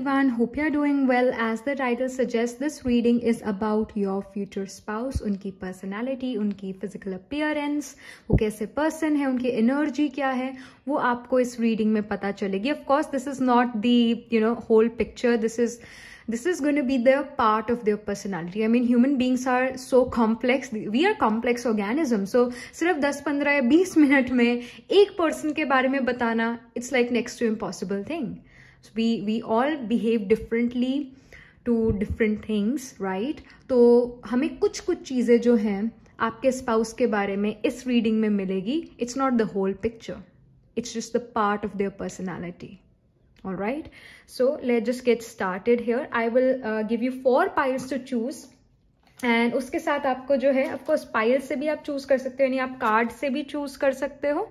everyone. Hope you are doing well. As the title suggests, this reading is about your future spouse, उनकी personality, उनकी physical appearance, वो कैसे person है उनकी energy क्या है वो आपको इस reading में पता चलेगी Of course, this is not the you know whole picture. This is this is going to be the part of their personality. I mean, human beings are so complex. We are complex organism. So, सिर्फ 10, 15 या 20 minute में एक person के बारे में बताना, it's like next to impossible thing. so we we all behave differently to different things right तो हमें कुछ कुछ चीज़ें जो हैं आपके स्पाउस के बारे में इस रीडिंग में मिलेगी it's not the whole picture it's just the part of their personality all right so let just get started here I will give you four piles to choose and उसके साथ आपको जो है ऑफकोर्स पाइल से भी आप choose कर सकते हो यानी आप कार्ड से भी चूज कर सकते हो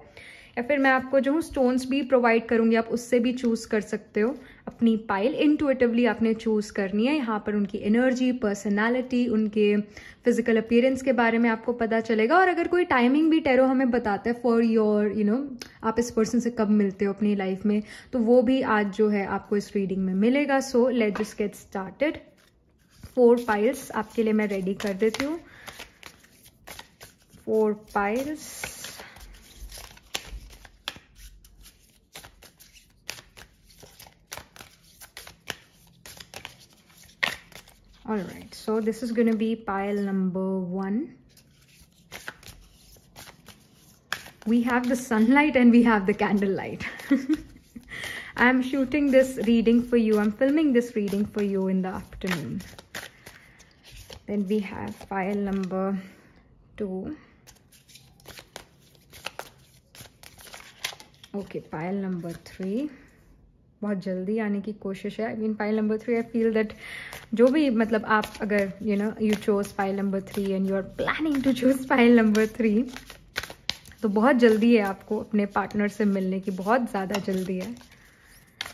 या फिर मैं आपको जो हूँ स्टोन्स भी प्रोवाइड करूँगी आप उससे भी चूज़ कर सकते हो अपनी पाइल इंटुएटिवली आपने चूज़ करनी है यहाँ पर उनकी एनर्जी पर्सनैलिटी उनके फिजिकल अपीयरेंस के बारे में आपको पता चलेगा और अगर कोई टाइमिंग भी टैरो हमें बताता है फॉर योर यू नो आप इस पर्सन से कब मिलते हो अपनी लाइफ में तो वो भी आज जो है आपको इस रीडिंग में मिलेगा so let just get started four piles आपके लिए मैं रेडी कर देती हूँ four piles all right so this is going to be pile number one we have the sunlight and we have the candlelight i'm shooting this reading for you i'm filming this reading for you in the afternoon then we have pile number two okay pile number three बहुत जल्दी आने की कोशिश i feel that जो भी मतलब आप अगर you know you choose file number three and you are planning to choose file number three तो बहुत जल्दी है आपको अपने पार्टनर से मिलने की बहुत ज़्यादा जल्दी है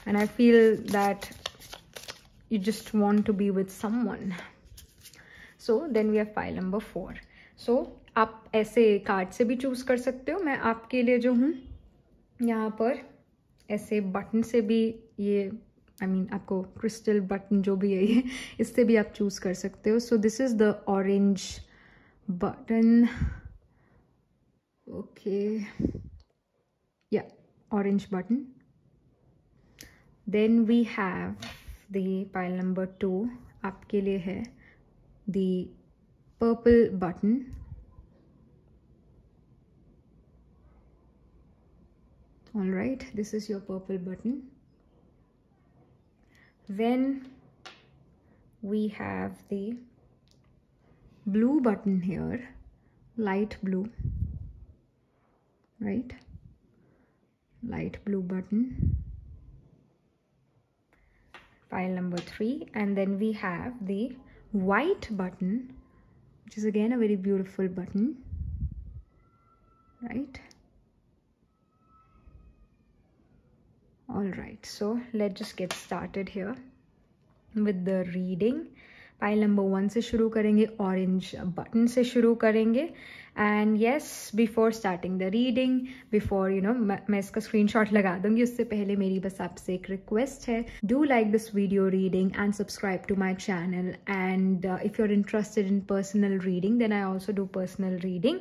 and I feel that you just want to be with some so then we have file number four सो आप ऐसे कार्ड से भी चूज़ कर सकते हो मैं आपके लिए जो हूँ यहाँ पर ऐसे बटन से भी ये आई I मीन mean, आपको क्रिस्टल बटन जो भी है ये इससे भी आप चूज़ कर सकते हो so this is the orange button okay या orange button then we have the pile number two आपके लिए है the purple button all right this is your purple button Then we have the blue button here, light blue, right? Light blue button, file number three. And then we have the white button, which is again a very beautiful button, right? all right so let's just get started here with the reading pile number one से शुरू करेंगे orange button से शुरू करेंगे and yes before starting the reading before you know मैं इसका screen shot लगा दूंगी उससे पहले मेरी बस आपसे एक रिक्वेस्ट है do like this video reading and subscribe to my channel and if you are interested in personal reading then I also do personal reading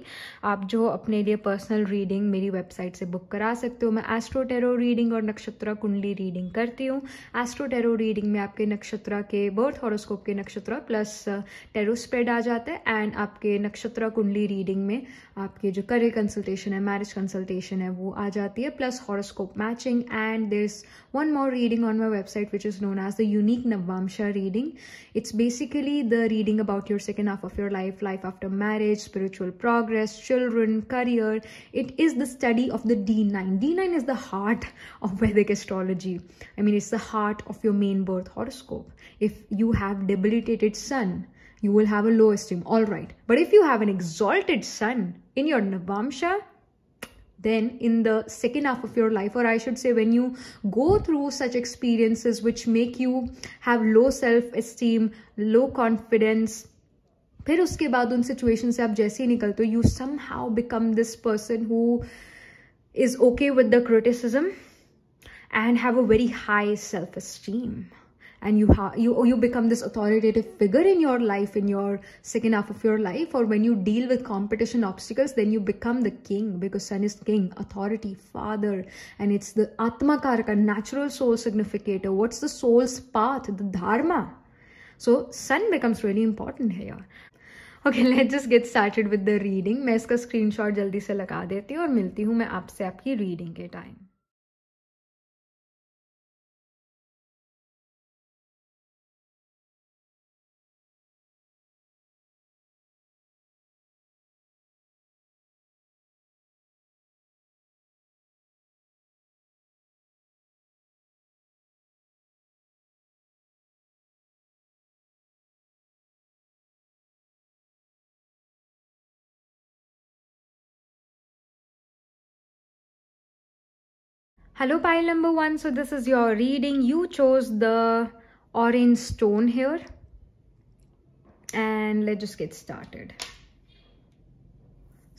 आप जो अपने लिए पर्सनल रीडिंग मेरी वेबसाइट से बुक करा सकते हो मैं एस्ट्रोटेरो रीडिंग और नक्षत्रा कुंडली रीडिंग करती हूँ एस्ट्रोटेरो रीडिंग में आपके नक्षत्रा के बर्थ हॉरोस्कोप के नक्षत्रा प्लस टेरो स्प्रेड आ जाता है एंड आपके नक्षत्रा कुंडली रीडिंग में आपके जो करियर कंसल्टेशन है मैरिज कंसल्टेशन है वो आ जाती है plus horoscope matching and there is one more reading on my website which is known as the unique navamsa reading it's basically the reading about your second half of your life life after marriage spiritual progress children career it is the study of the D nine D nine is the heart of Vedic astrology I mean it's the heart of your main birth horoscope if you have debilitated sun you will have a low esteem, all right. But if you have an exalted sun in your Navamsha, then in the second half of your life or i should say when you go through such experiences which make you have low self esteem low confidence फिर उसके बाद उन situation से आप जैसे ही निकलते हो you somehow become this person who is okay with the criticism and have a very high self and you have you you become this authoritative figure in your life in your second half of your life or when you deal with competition obstacles then you become the king because sun is king authority father and it's the atma karaka natural soul significator what's the soul's path the dharma so sun becomes really important here okay let just get started with the reading मैं इसका screenshot जल्दी से लगा देती हूँ और मिलती हूँ मैं आपसे आपकी रीडिंग के time hello pile number one so this is your reading you chose the orange stone here and let's just get started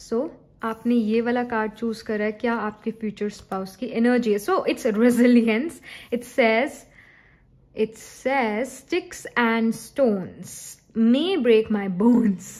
so आपने ये वाला कार्ड चूज करा है क्या आपके फ्यूचर स्पाउस की एनर्जी है so it's resilience it says it says sticks and stones may break my bones.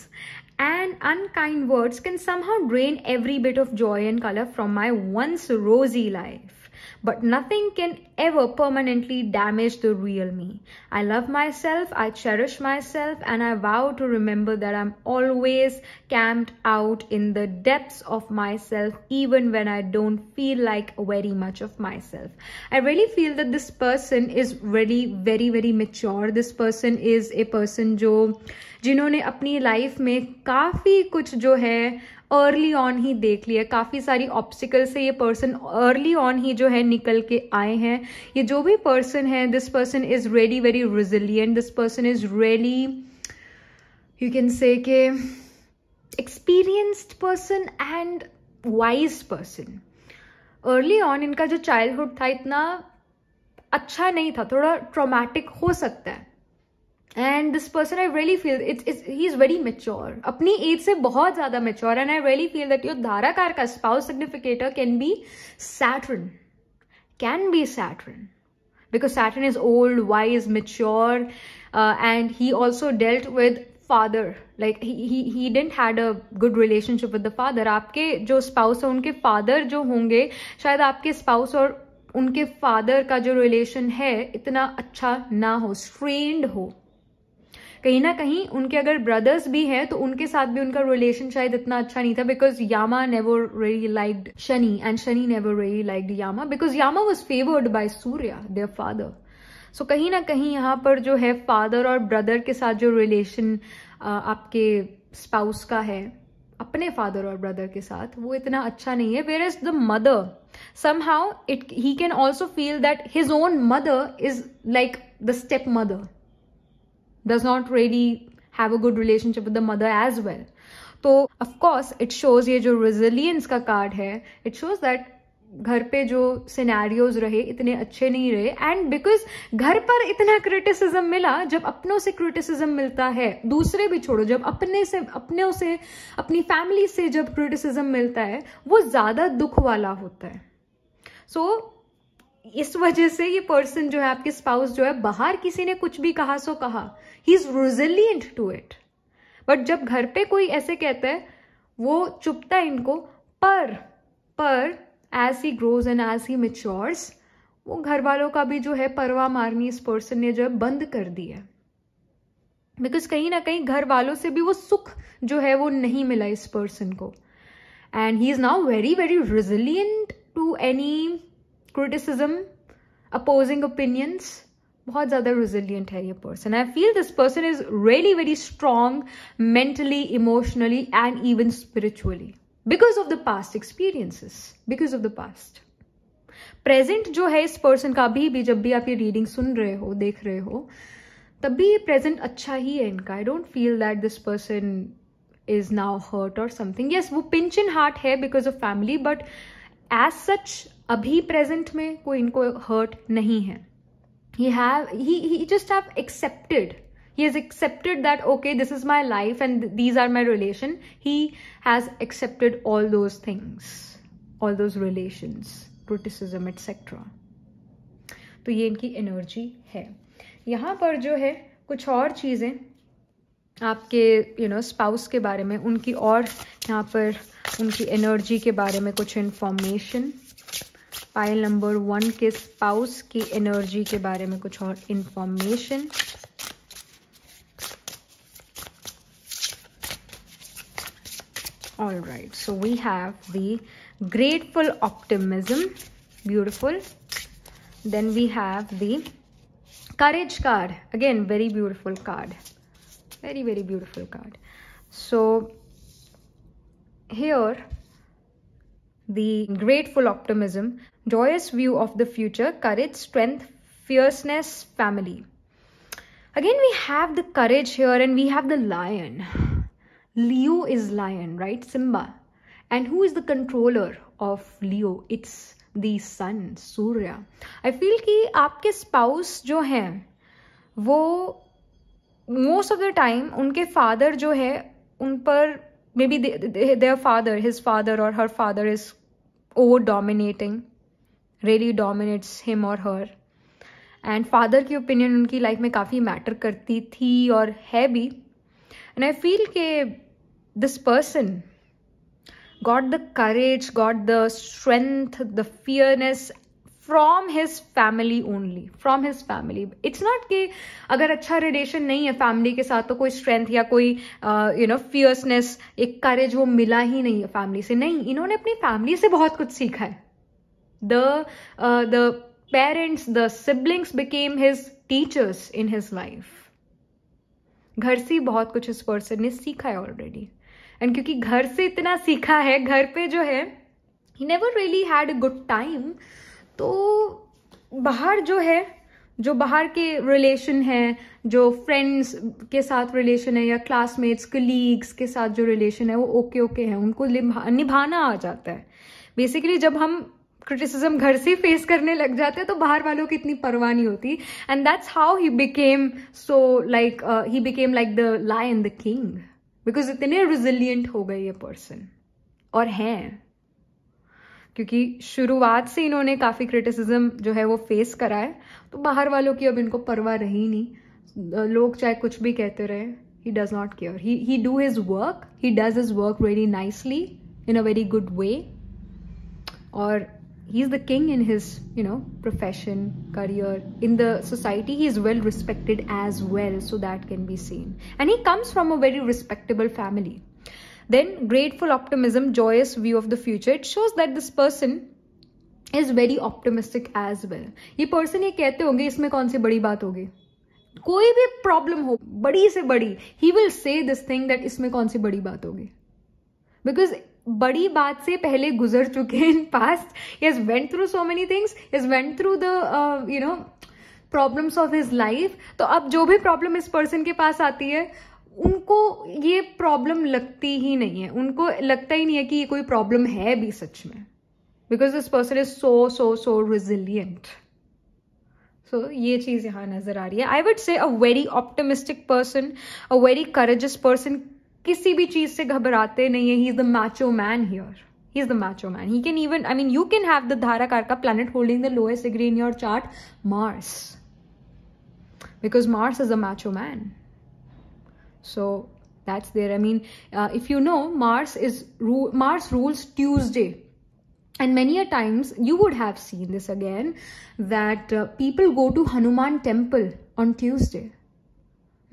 And unkind words can somehow drain every bit of joy and color from my once rosy life. But nothing can ever permanently damage the real me. I love myself, I cherish myself, and I vow to remember that I'm always camped out in the depths of myself, even when I don't feel like very much of myself. I really feel that this person is really very, very mature. This person is a person जो जिन्होंने अपनी life में काफ़ी कुछ जो है early on ही देख लिया काफ़ी सारी ऑब्स्टिकल से ये पर्सन अर्ली ऑन ही जो है निकल के आए हैं ये जो भी पर्सन है this person is ready very resilient this person is really you can say के experienced person and wise person early on इनका जो चाइल्डहुड था इतना अच्छा नहीं था थोड़ा ट्रोमैटिक हो सकता है and this person I really feel it is he is very mature अपनी एज से बहुत ज्यादा mature and I really feel that your darakaraka spouse significator can be Saturn can be Saturn because Saturn is old wise mature and he also dealt with father like he didn't had a good relationship with the father आपके जो spouse है उनके father जो होंगे शायद आपके spouse और उनके फादर का जो रिलेशन है इतना अच्छा ना हो स्ट्रेंड हो कहीं ना कहीं उनके अगर ब्रदर्स भी हैं तो उनके साथ भी उनका रिलेशन शायद इतना अच्छा नहीं था because Yama never really liked Shani and Shani never really liked Yama because Yama was favoured by Surya their father so कहीं ना कहीं यहाँ पर जो है फादर और ब्रदर के साथ जो रिलेशन आपके स्पाउस का है अपने फादर और ब्रदर के साथ वो इतना अच्छा नहीं है where is the mother somehow it he can also feel that his own mother is like the step mother does not really have a good relationship with the mother as well. So तो, of course it shows ये जो resilience का card है it shows that घर पे जो scenarios रहे इतने अच्छे नहीं रहे एंड बिकॉज घर पर इतना क्रिटिसिज्म मिला जब अपनों से क्रिटिसिज्म मिलता है दूसरे भी छोड़ो जब अपने से अपनों से अपनी फैमिली से जब क्रिटिसिज्म मिलता है वो ज़्यादा दुख वाला होता है सो so, इस वजह से ये पर्सन जो है आपके स्पाउस जो है बाहर किसी ने कुछ भी कहा सो कहा he is resilient to it but जब घर पे कोई ऐसे कहता है वो चुपता है इनको पर पर as he grows and as he matures वो घर वालों का भी जो है परवाह मारनी इस पर्सन ने जो है बंद कर दी है बिकॉज कहीं ना कहीं घर वालों से भी वो सुख जो है वो नहीं मिला इस पर्सन को and he is now very very resilient to any criticism opposing opinions बहुत ज़्यादा रिजिलियंट है ये person I feel this person is really very strong mentally emotionally and even spiritually because of the past experiences because of the past present जो है इस person का अभी भी जब भी आप ये रीडिंग सुन रहे हो देख रहे हो तब भी ये प्रेजेंट अच्छा ही है इनका I don't feel that this person is now hurt और समथिंग यस वो पिंच इन हार्ट है because of family but as such अभी प्रेजेंट में कोई इनको हर्ट नहीं है he have he he just have accepted he has accepted that okay this is my life and these are my relation he has accepted all those things all those relations criticism etc तो ये इनकी energy है यहाँ पर जो है कुछ और चीज़ें आपके यू नो स्पाउस के बारे में उनकी और यहाँ पर उनकी एनर्जी के बारे में कुछ इन्फॉर्मेशन पायल नंबर वन के स्पाउस की एनर्जी के बारे में कुछ और information all right so we have the grateful optimism beautiful then we have the courage card again very beautiful card very very beautiful card so here the grateful optimism, joyous view of the future, courage, strength, fierceness, family. Again, we have the courage here and we have the lion. Leo is lion, right? Simba. And who is the controller of Leo? It's the sun, Surya. I feel कि आपके spouse जो most of the time unke father जो है उन maybe their father, his father or her father is over dominating, really dominates him or her. And father ki opinion unki life mein kafi matter karti thi or hai bhi. And I feel ke this person got the courage, got the strength, the fearness from his family only from his family it's not कि अगर अच्छा relation नहीं है family के साथ तो कोई strength या कोई यू नो फियर्सनेस एक करेज वो मिला ही नहीं है फैमिली से नहीं इन्होंने अपनी फैमिली से बहुत कुछ सीखा है the the parents the siblings became his teachers in his life घर से बहुत कुछ इस पर्सन ने सीखा है ऑलरेडी एंड क्योंकि घर से इतना सीखा है घर पे जो है he never really had a good time तो बाहर जो है जो बाहर के रिलेशन है जो फ्रेंड्स के साथ रिलेशन है या क्लासमेट्स कलीग्स के साथ जो रिलेशन है वो ओके ओके है उनको निभाना आ जाता है बेसिकली जब हम क्रिटिसिज्म घर से फेस करने लग जाते हैं तो बाहर वालों की इतनी परवाह नहीं होती and that's how he became so like he became like the lion the king because इतने रिजिलियंट हो गए ये पर्सन और हैं क्योंकि शुरुआत से इन्होंने काफ़ी क्रिटिसिज्म जो है वो फेस करा है तो बाहर वालों की अब इनको परवाह रही नहीं लोग चाहे कुछ भी कहते रहे he does not care he he do his work he does his work very nicely in a very good way और he is the king in his you know profession career in the society he is well respected as well so that can be seen and he comes from a very respectable family Then, grateful optimism, joyous view of the future. It shows that this person is very optimistic as well ये person ये कहते होंगे इसमें कौन सी बड़ी बात होगी कोई भी प्रॉब्लम हो बड़ी से बड़ी he will say this thing that इसमें कौन सी बड़ी बात होगी बिकॉज बड़ी बात से पहले गुजर चुके हैं in past yes went through so many things yes went through the you know problems of his life तो अब जो भी प्रॉब्लम इस पर्सन के पास आती है उनको ये प्रॉब्लम लगती ही नहीं है उनको लगता ही नहीं है कि ये कोई प्रॉब्लम है भी सच में because this person is so so so resilient so ये चीज़ यहां नज़र आ रही है I would say a very optimistic person a very courageous person किसी भी चीज़ से घबराते नहीं है he is the macho man here the macho man he can even I mean you can have the धारा car darakaraka planet holding the lowest degree in your chart Mars because Mars is a macho man so that's there i mean uh, if you know mars is mars rules tuesday and many a times you would have seen this again that uh, people go to hanuman temple on tuesday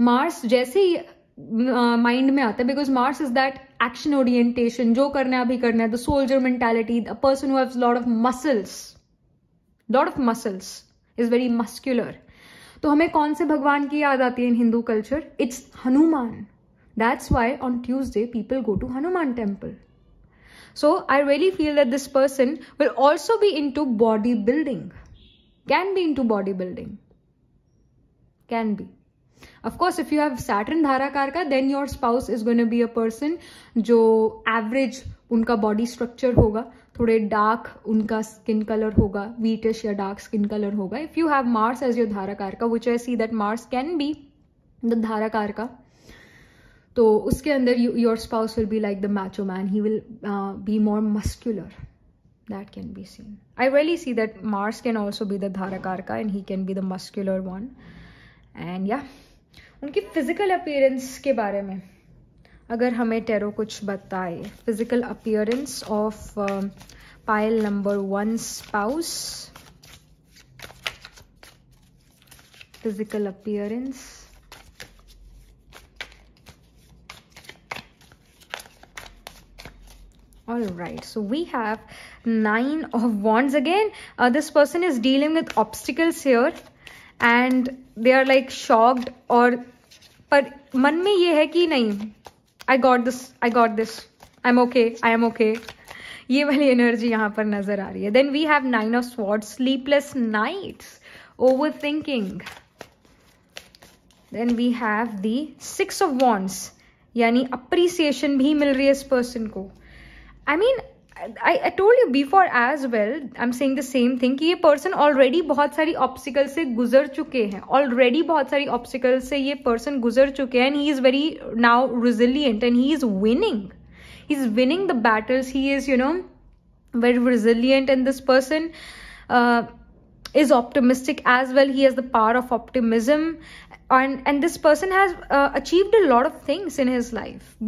mars jaise uh, mind mein aata because mars is that action orientation jo karna abhi karna the soldier mentality the person who has a lot of muscles lot of muscles is very muscular तो हमें कौन से भगवान की याद आती है in Hindu culture it's Hanuman that's why on Tuesday people go to Hanuman temple so I really feel that this person will also be into body building can be into body building can be of course if you have saturn dhara karka then your spouse is going a person जो average उनका body structure होगा थोड़े dark उनका skin colour होगा wheatish या dark skin colour होगा if you have Mars as your darakaraka which I see that Mars can be the darakaraka तो उसके अंदर your spouse will be like the macho man he will be more muscular be seen I seen. See that Mars can also be the धारा the का and he can be the muscular one and या उनकी physical appearance के बारे में अगर हमें tarot कुछ बताए physical appearance of pile number one spouse physical appearance all right so we have nine of wands again uh, this person is dealing with obstacles here and they are like shocked or but मन में ये है कि नहीं I got this I got this I am okay I am okay ये वाली energy यहाँ पर नजर आ रही है then we have nine of sword sleepless nights overthinking then we have the six of wands यानी अप्रिसिएशन भी मिल रही है इस पर्सन को I I mean mean, I I told you before as well I am saying the same thing कि ये person already बहुत सारी ऑब्स्टिकल से गुजर चुके हैं ऑलरेडी बहुत सारी ऑब्स्टिकल से ये पर्सन गुजर चुके हैं and he is very now resilient and he is winning he is winning the battles he is you know very resilient and this person is optimistic as well he has the power of optimism and and this person has uh, achieved a lot of things in his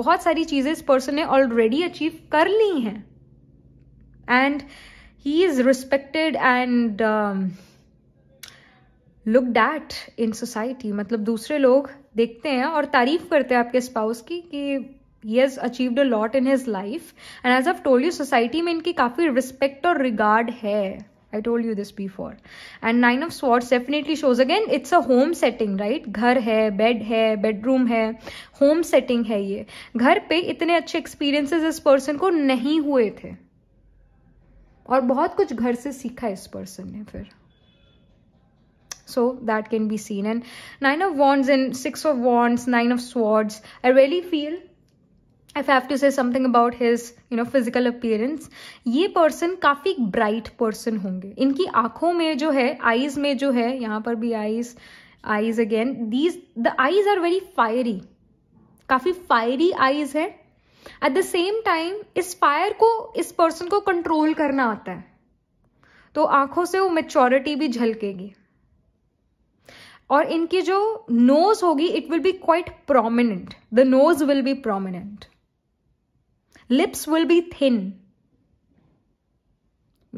बहुत सारी चीजें इस person ने already achieve कर ली हैं and he is respected and um, looked at in society मतलब दूसरे लोग देखते हैं और तारीफ करते हैं आपके स्पाउस की कि he has achieved a lot in his life and as of told you society में इनकी काफ़ी रिस्पेक्ट और रिगार्ड है I told you this before and nine of swords definitely shows again it's a home setting right घर है bed है bedroom है home setting है ये घर पे इतने अच्छे एक्सपीरियंसेस इस पर्सन को नहीं हुए थे और बहुत कुछ घर से सीखा इस पर्सन ने फिर so that can be seen and nine of wands and six of wands nine of swords I really feel I have to say something about his you know physical appearance ये person काफी bright person होंगे इनकी आंखों में जो है eyes में जो है यहां पर भी eyes eyes again these the eyes are very fiery काफी फायरी आईज है एट द सेम टाइम इस फायर को इस पर्सन को कंट्रोल करना आता है तो आंखों से वो मेच्योरिटी भी झलकेगी और इनकी जो नोज होगी it will be quite prominent the nose will be prominent lips will be thin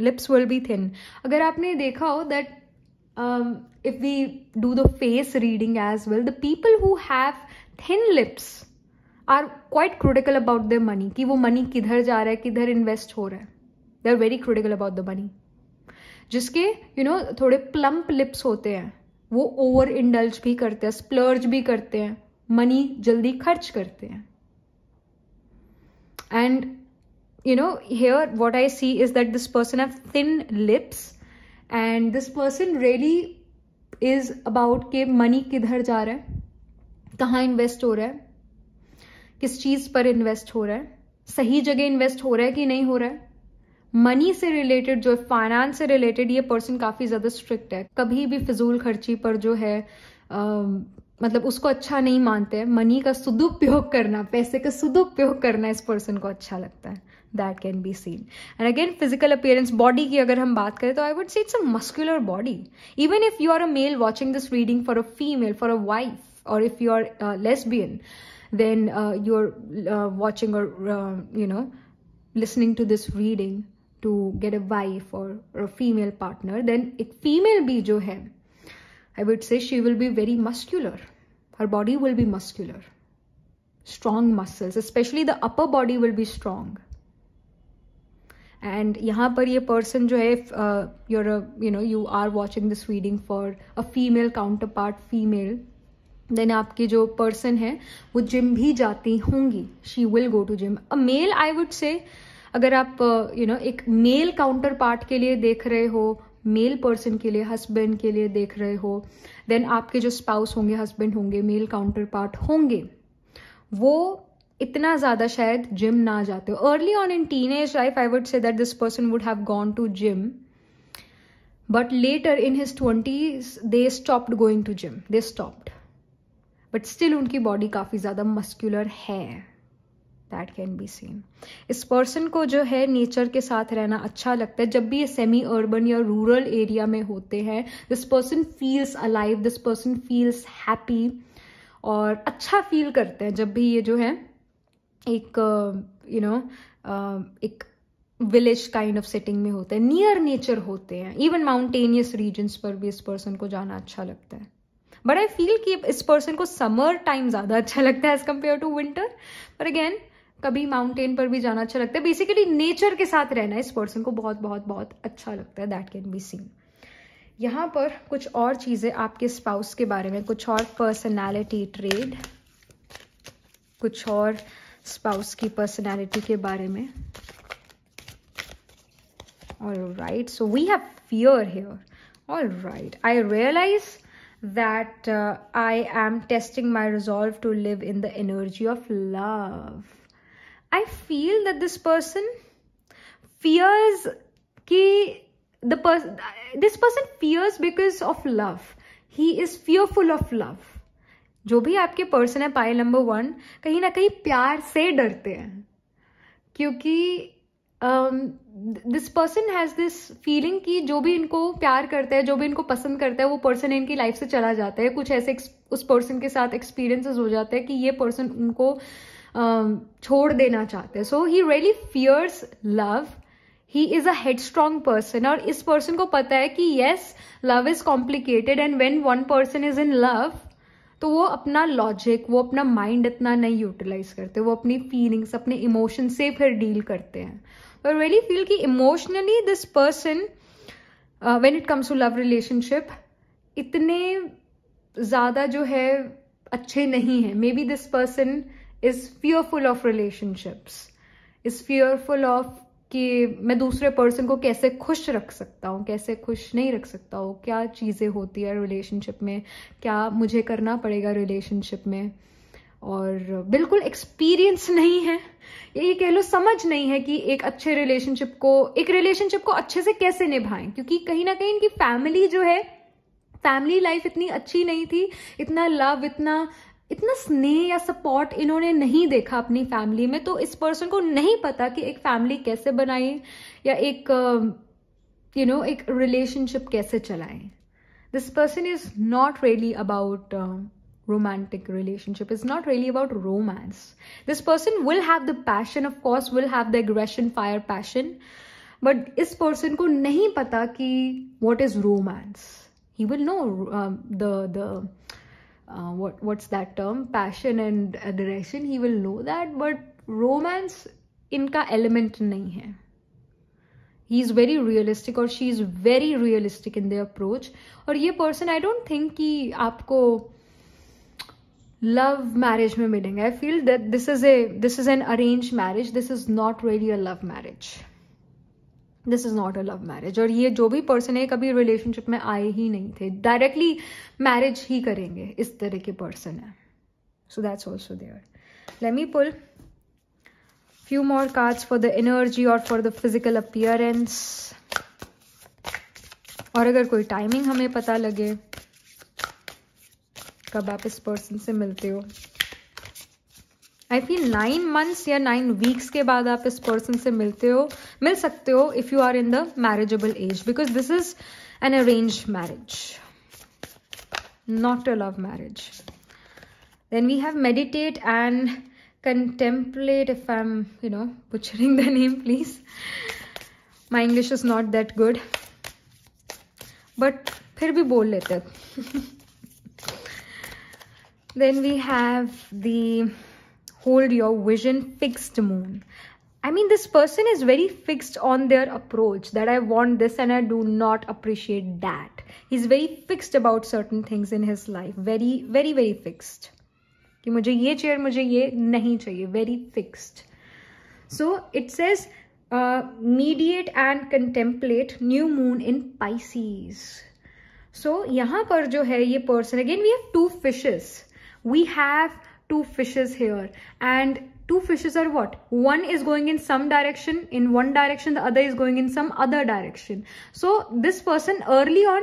lips will be thin अगर आपने देखा हो that if we do the face reading as well the people who have thin lips are quite critical about the money कि वो money किधर जा रहा है किधर इन्वेस्ट हो रहा है they are very critical about the money जिसके यू you नो know, थोड़े प्लम्प लिप्स होते हैं वो ओवर इंडल्ज भी करते हैं स्प्लर्ज भी करते हैं मनी जल्दी खर्च करते हैं and you know here what I see is that this person have thin lips and this person really is about के मनी किधर जा रहा है कहाँ इन्वेस्ट हो रहा है किस चीज़ पर इन्वेस्ट हो रहा है सही जगह इन्वेस्ट हो रहा है कि नहीं हो रहा है मनी से रिलेटेड जो फाइनेंस से रिलेटेड ये पर्सन काफ़ी ज़्यादा स्ट्रिक्ट है कभी भी फिजूल खर्ची पर जो है आ, मतलब उसको अच्छा नहीं मानते हैं मनी का सदुपयोग करना पैसे का सदुपयोग करना इस पर्सन को अच्छा लगता है that can be seen and again physical appearance body की अगर हम बात करें तो I would see it's a muscular body even if you are a male watching this reading for a female for a wife और if you are lesbian then uh, you're uh, watching or uh, you know listening to this reading to get a wife or, or a female partner then a female bijo jo hai i would say she will be very muscular her body will be muscular strong muscles especially the upper body will be strong And यहाँ पर ये person जो you're, you know you are watching this reading for a female counterpart then आपकी जो person है वो gym भी जाती होंगी she will go to gym a male I would say अगर आप यू uh, नो एक मेल काउंटर पार्ट के लिए देख रहे हो मेल पर्सन के लिए हस्बैंड के लिए देख रहे हो देन आपके जो स्पाउस होंगे हस्बैंड होंगे मेल काउंटर पार्ट होंगे वो इतना ज़्यादा शायद जिम ना जाते हो early on in teenage life I would say that this person would have gone to gym but later in his twenties they stopped going to gym they stopped but still उनकी body काफ़ी ज़्यादा muscular है that can be seen इस person को जो है nature के साथ रहना अच्छा लगता है जब भी ये सेमी अर्बन या रूरल एरिया में होते हैं this person feels alive this person feels happy और अच्छा फील करते हैं जब भी ये जो है एक you uh, know you know, uh, एक विलेज काइंड ऑफ सेटिंग में होते हैं नियर नेचर होते हैं इवन माउंटेनियस रीजन्स पर भी इस पर्सन को जाना अच्छा लगता है बट आई फील कि इस पर्सन को समर टाइम ज़्यादा अच्छा लगता है एज़ कम्पेयर टू विंटर पर अगेन कभी माउंटेन पर भी जाना अच्छा लगता है बेसिकली नेचर के साथ रहना इस पर्सन को बहुत बहुत बहुत अच्छा लगता है दैट कैन बी सीन यहाँ पर कुछ और चीज़ें आपके स्पाउस के बारे में कुछ और पर्सनैलिटी ट्रेड कुछ और स्पाउस की पर्सनैलिटी के बारे में all right so we have fear here all right I realize that uh, I am testing my resolve to live in the energy of love. I feel that this person fears ki the person this person fears because of love. He is fearful of love. जो भी आपके person है pile number one कहीं ना कहीं प्यार से डरते हैं क्योंकि this person has this feeling कि जो भी इनको प्यार करता है जो भी इनको पसंद करता है वो पर्सन इनकी लाइफ से चला जाता है कुछ ऐसे उस पर्सन के साथ एक्सपीरियंसेस हो जाते हैं कि ये पर्सन उनको uh, छोड़ देना चाहते हैं so he really fears love he is a headstrong person और इस पर्सन को पता है कि yes love is complicated and when one person is in love तो वो अपना लॉजिक वो अपना माइंड इतना नहीं यूटिलाइज करते वो अपनी फीलिंग्स अपने इमोशन से फिर डील करते हैं So I really feel that emotionally this person, uh, when it comes to love relationship, इतने ज़्यादा जो है अच्छे नहीं है maybe this person is fearful of relationships is fearful of कि मैं दूसरे पर्सन को कैसे खुश रख सकता हूँ कैसे खुश नहीं रख सकता हूँ क्या चीज़ें होती है रिलेशनशिप में क्या मुझे करना पड़ेगा रिलेशनशिप में और बिल्कुल एक्सपीरियंस नहीं है ये कह लो समझ नहीं है कि एक अच्छे रिलेशनशिप को एक रिलेशनशिप को अच्छे से कैसे निभाएं क्योंकि कहीं ना कहीं इनकी फैमिली जो है फैमिली लाइफ इतनी अच्छी नहीं थी इतना लव इतना इतना स्नेह या सपोर्ट इन्होंने नहीं देखा अपनी फैमिली में तो इस पर्सन को नहीं पता कि एक फैमिली कैसे बनाए या एक यू नो know, एक रिलेशनशिप कैसे चलाएं this person is not really about romantic relationship. It's not really about romance. This person will have the passion, of course, will have the aggression, fire, passion. But this person को नहीं पता कि what is romance. He will know um, the the uh, what what's that term passion and aggression. He will know that, but romance इनका element नहीं है. He very realistic or और very realistic in realistic approach. The approach person, I don't think think कि आपको love marriage में मिलेंगे I feel that this is a this is an arrange marriage this is not really a love marriage this is not a love marriage और ये जो भी person है कभी रिलेशनशिप में आए ही नहीं थे डायरेक्टली मैरिज ही करेंगे इस तरह के पर्सन है so that's also there let me pull few more cards for the energy और फॉर द फिजिकल अपियरेंस और अगर कोई टाइमिंग हमें पता लगे कब आप इस पर्सन से मिलते हो आई फील नाइन मंथ्स या नाइन वीक्स के बाद आप इस पर्सन से मिलते हो मिल सकते हो if you are in the marriageable age because this is an arrange marriage not a love marriage then we have meditate and if I am you know butchering the name please my English is not that good but फिर भी बोल लेते Then we have the hold your vision fixed moon. I mean, this person is very fixed on their approach that I want this and I do not appreciate that. He's very fixed about certain things in his life. Very, very, very fixed. कि मुझे ये chair मुझे ये नहीं चाहिए very fixed. So it says uh, mediate and contemplate new moon in Pisces. So यहाँ पर जो है ये person again we have two fishes we have two fishes here and two fishes are what one is going in some direction in one direction the other is going in some other direction so this person early on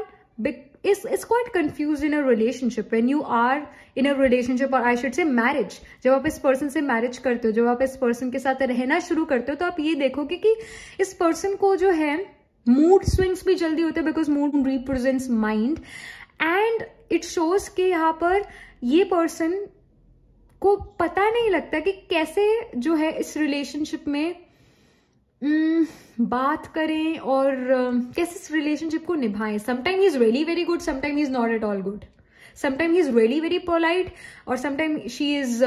is, is quite confused in a relationship when you are in a relationship or I should say marriage जब आप इस person से marriage करते हो जब आप इस person के साथ रहना शुरू करते हो तो आप ये देखोगे कि इस person को जो है mood swings भी जल्दी होते हैं because mood represents mind it shows कि यहाँ पर ये पर्सन को पता नहीं लगता कि कैसे जो है इस रिलेशनशिप में हम्म, बात करें और कैसे इस रिलेशनशिप को निभाएं sometime is really very good sometime is not at all good sometime is really very polite और sometime she is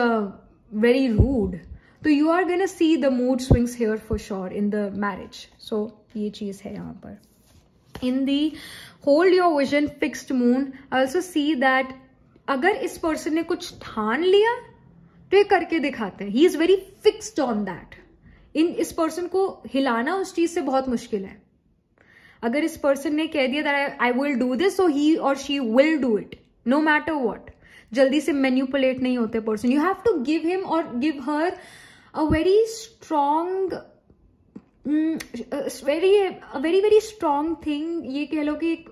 very rude तो you are gonna see the mood swings here for sure in the marriage so ये चीज़ है यहाँ पर in the hold your vision fixed moon I also see that अगर इस person ने कुछ ठान लिया तो ये करके दिखाते हैं he is very fixed on that in इस पर्सन को हिलाना उस चीज से बहुत मुश्किल है अगर इस पर्सन ने कह दिया that I will do this so he और she will do it no matter what जल्दी से मैन्यूपुलेट नहीं होते person you have to give him और give her a very strong very very very strong thing ये कह लो कि एक,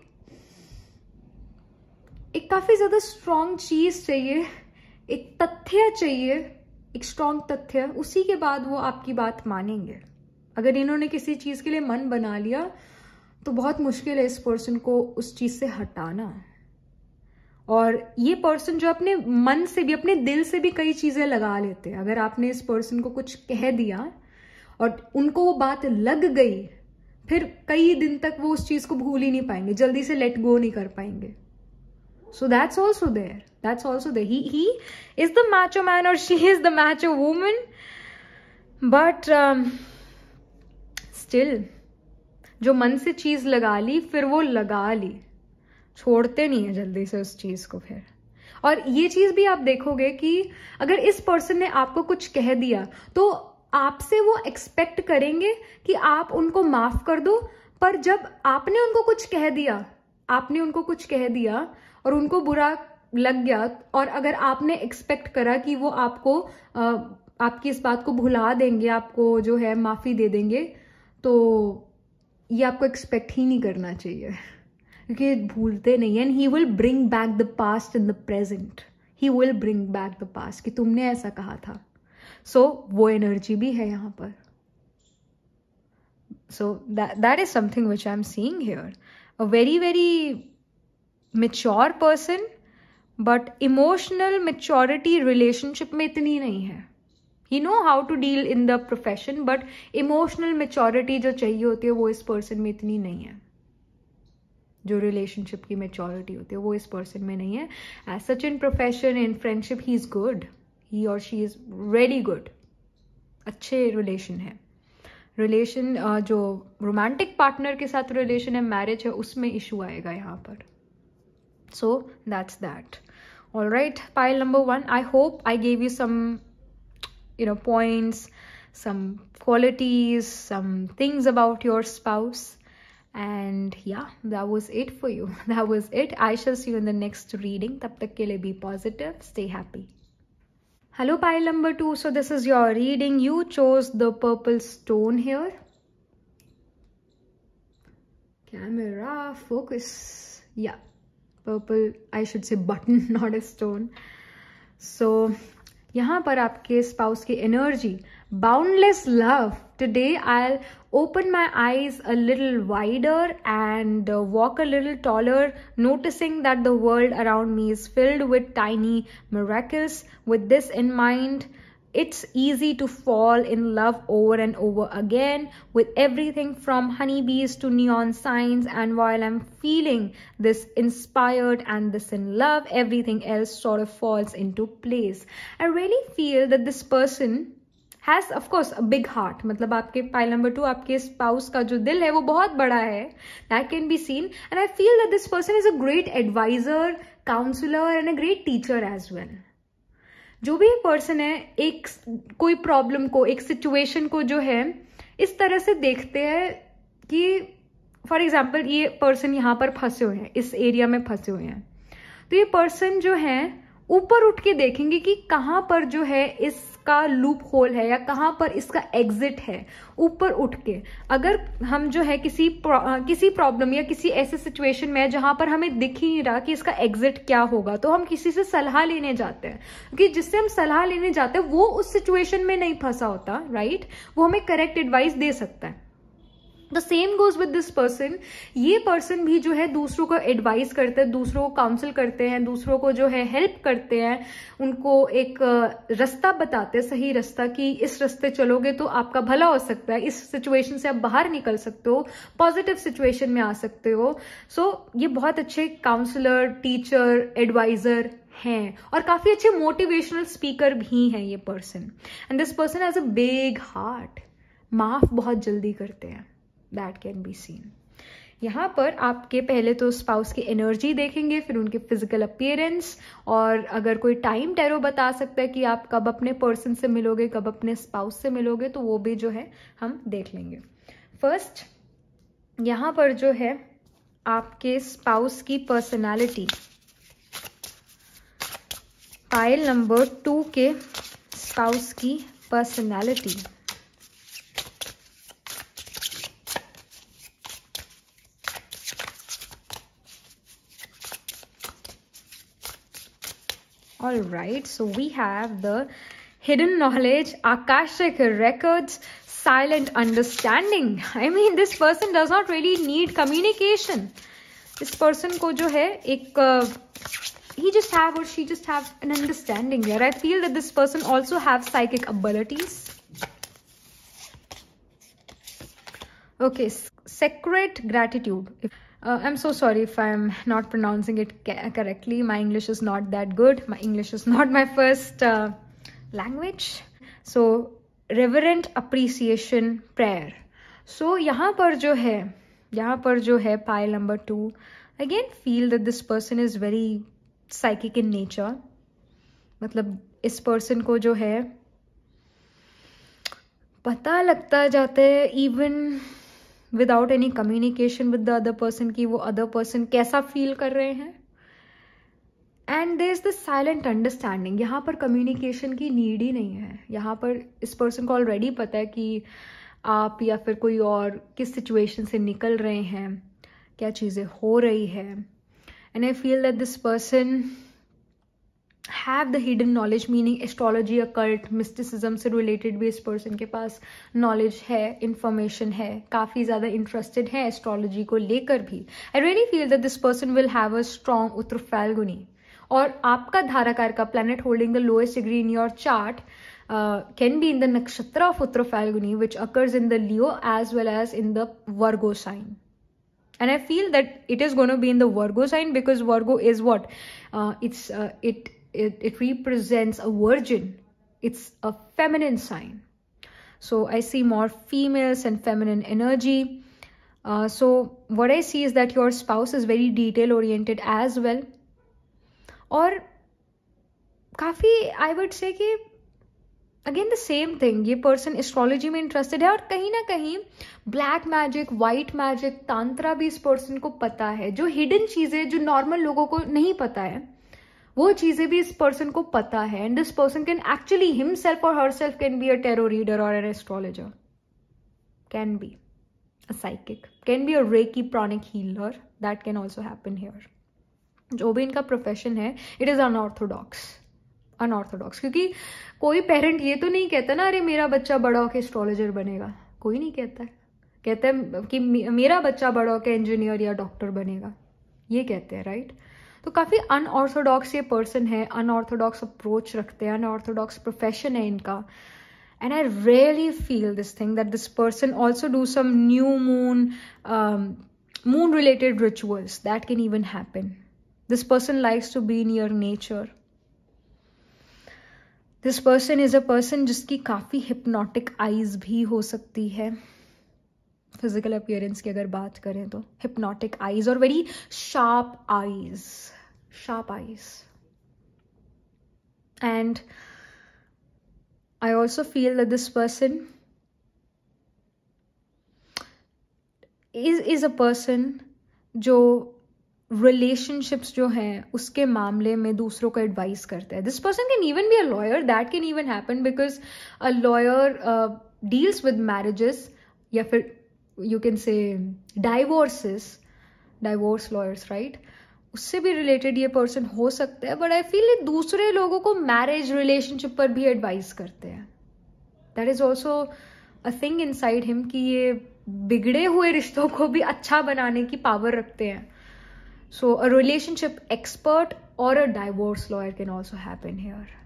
एक काफ़ी ज़्यादा स्ट्रांग चीज़ चाहिए एक तथ्य चाहिए एक स्ट्रांग तथ्य उसी के बाद वो आपकी बात मानेंगे अगर इन्होंने किसी चीज़ के लिए मन बना लिया तो बहुत मुश्किल है इस पर्सन को उस चीज़ से हटाना और ये पर्सन जो अपने मन से भी अपने दिल से भी कई चीज़ें लगा लेते हैं अगर आपने इस पर्सन को कुछ कह दिया और उनको वो बात लग गई फिर कई दिन तक वो उस चीज को भूल ही नहीं पाएंगे जल्दी से लेट गो नहीं कर पाएंगे so that's also there that's also there he he is the macho man और she is the macho woman but um, जो मन से चीज लगा ली फिर वो लगा ली छोड़ते नहीं है जल्दी से उस चीज को फिर और ये चीज भी आप देखोगे कि अगर इस पर्सन ने आपको कुछ कह दिया तो आपसे वो एक्सपेक्ट करेंगे कि आप उनको माफ कर दो पर जब आपने उनको कुछ कह दिया आपने उनको कुछ कह दिया और उनको बुरा लग गया और अगर आपने एक्सपेक्ट करा कि वो आपको आपकी इस बात को भुला देंगे आपको जो है माफ़ी दे देंगे तो ये आपको एक्सपेक्ट ही नहीं करना चाहिए क्योंकि भूलते नहीं and he will bring back the past in the present he will bring back the past कि तुमने ऐसा कहा था सो so, वो एनर्जी भी है यहाँ पर so that is something which I am seeing here a very very mature person but emotional maturity relationship में इतनी नहीं है he know how to deal in the profession but emotional maturity जो चाहिए होती है वो इस पर्सन में इतनी नहीं है जो रिलेशनशिप की मेच्योरिटी होती है वो इस पर्सन में नहीं है as such in profession in friendship he is good he और शी इज़ वेरी गुड अच्छे रिलेशन है रिलेशन जो रोमांटिक पार्टनर के साथ रिलेशन है मैरिज है उसमें इशू आएगा यहाँ पर so that's that all right pile number one I hope I gave you some you know points some qualities some things about your spouse and yeah that was it for you that was it i shall see you in the next reading tab tak ke liye be positive stay happy Hello pile number 2. So this is your reading. You chose the purple stone here. Camera focus. Yeah, purple, I should say button, not a stone. So यहाँ पर आपके spouse की energy boundless love Today, I'll open my eyes a little wider and uh, walk a little taller, noticing that the world around me is filled with tiny miracles. With this in mind, it's easy to fall in love over and over again with everything from honeybees to neon signs and while I'm feeling this inspired and this in love everything else sort of falls into place I really feel that this person has of course a big heart मतलब आपके pile number two आपके spouse का जो दिल है वो बहुत बड़ा है that can be seen and I feel that this person is a great advisor counsellor and a great teacher as well जो भी पर्सन है एक कोई प्रॉब्लम को एक सिचुएशन को जो है इस तरह से देखते हैं कि फॉर एग्जाम्पल ये पर्सन यहाँ पर फंसे हुए हैं इस एरिया में फंसे हुए हैं तो ये पर्सन जो है ऊपर उठ के देखेंगे कि कहाँ पर जो है इस का लूप होल है या कहाँ पर इसका एग्जिट है ऊपर उठ के अगर हम जो है किसी प्रौ, किसी प्रॉब्लम या किसी ऐसे सिचुएशन में जहां पर हमें दिख ही नहीं रहा कि इसका एग्जिट क्या होगा तो हम किसी से सलाह लेने जाते हैं क्योंकि जिससे हम सलाह लेने जाते हैं वो उस सिचुएशन में नहीं फंसा होता राइट वो हमें करेक्ट एडवाइस दे सकता है the same goes with this person ये पर्सन भी जो है दूसरों को एडवाइस करते हैं दूसरों को काउंसिल करते हैं दूसरों को जो है हेल्प करते हैं उनको एक रास्ता बताते हैं सही रास्ता कि इस रास्ते चलोगे तो आपका भला हो सकता है इस सिचुएशन से आप बाहर निकल सकते हो पॉजिटिव सिचुएशन में आ सकते हो सो so, ये बहुत अच्छे काउंसलर टीचर एडवाइजर हैं और काफी अच्छे मोटिवेशनल स्पीकर भी हैं ये person and this person has a big heart माफ बहुत जल्दी करते हैं दैट कैन बी सीन यहाँ पर आपके पहले तो स्पाउस की एनर्जी देखेंगे फिर उनके फिजिकल अपीयरेंस और अगर कोई टाइम टेरो बता सकता है कि आप कब अपने पर्सन से मिलोगे कब अपने स्पाउस से मिलोगे तो वो भी जो है हम देख लेंगे फर्स्ट यहाँ पर जो है आपके स्पाउस की पर्सनालिटी पाइल नंबर टू के स्पाउस की personality all right so we have the hidden knowledge akashic records silent understanding i mean this person does not really need communication this person ko jo hai ek uh, he just have or she just have an understanding here i feel that this person also have psychic abilities okay sacred gratitude Uh, I'm so sorry if I'm not pronouncing it correctly. My English is not that good. My English is not my first uh, language. So, reverent appreciation prayer. So, yahan par jo hai yahan par jo hai pile number 2 again feel that this person is very psychic in nature matlab इस person को जो है पता लगता जाता है even without any communication with the other person की वो अदर पर्सन कैसा फील कर रहे हैं and there is the silent understanding यहाँ पर कम्युनिकेशन की नीड ही नहीं है यहाँ पर इस पर्सन को ऑलरेडी पता है कि आप या फिर कोई और किस सिचुएशन से निकल रहे हैं क्या चीज़ें हो रही है and I feel that this person have the hidden knowledge meaning astrology occult mysticism से related based person के knowledge है information है काफ़ी ज़्यादा interested है astrology को lekar भी I really feel that this person will have a strong उत्तर फाल्गुनी और आपका planet holding the lowest degree in your chart uh, can be in the nakshatra of Uttra Falguni which occurs in the Leo as well as in the Virgo sign and i feel that it is going to be in the virgo sign because virgo is what uh, it's uh, it it, it represents a virgin. It's a feminine sign. So I see more females and feminine energy. Uh, so what I see is that your spouse is very detail oriented as well. or काफ़ी आई would say कि again the same thing ये person astrology में interested है और कहीं ना कहीं black magic white magic तांत्रा भी इस पर्सन को पता है जो हिडन चीज़ें जो नॉर्मल लोगों को नहीं पता है वो चीजें भी इस पर्सन को पता है and this person can actually himself और herself can be a tarot reader और an astrologer can be a psychic can be a reiki pranic healer that can also happen here जो भी इनका profession है it is unorthodox unorthodox क्योंकि कोई parent ये तो नहीं कहता ना अरे मेरा बच्चा बड़ा होकर एस्ट्रोलॉजर बनेगा कोई नहीं कहता है कहते हैं कि मेरा बच्चा बड़ा होकर इंजीनियर या डॉक्टर बनेगा ये कहते हैं राइट तो काफ़ी अनऑर्थोडॉक्स ये पर्सन है अनऑर्थोडॉक्स अप्रोच रखते हैं अनऑर्थोडॉक्स प्रोफेशन है इनका and I really feel this thing that this person also do some new moon moon related rituals that can even happen this person likes to be in nature this person is a person जिसकी काफ़ी hypnotic eyes भी हो सकती है physical appearance की अगर बात करें तो हिपनोटिक आइज और very sharp eyes sharp eyes. And I also feel that this person is, is a person who relationships jo hai, uske maamle mein dusro ka advice This person can even be a lawyer. That can even happen because a lawyer uh, deals with marriages ya you can say divorces. Divorce lawyers, right? उससे भी related ये person हो सकते हैं but I feel ये दूसरे लोगों को मैरिज रिलेशनशिप पर भी एडवाइस करते हैं that is also a thing inside him कि ये बिगड़े हुए रिश्तों को भी अच्छा बनाने की पावर रखते हैं सो अ रिलेशनशिप एक्सपर्ट और a divorce lawyer can also happen here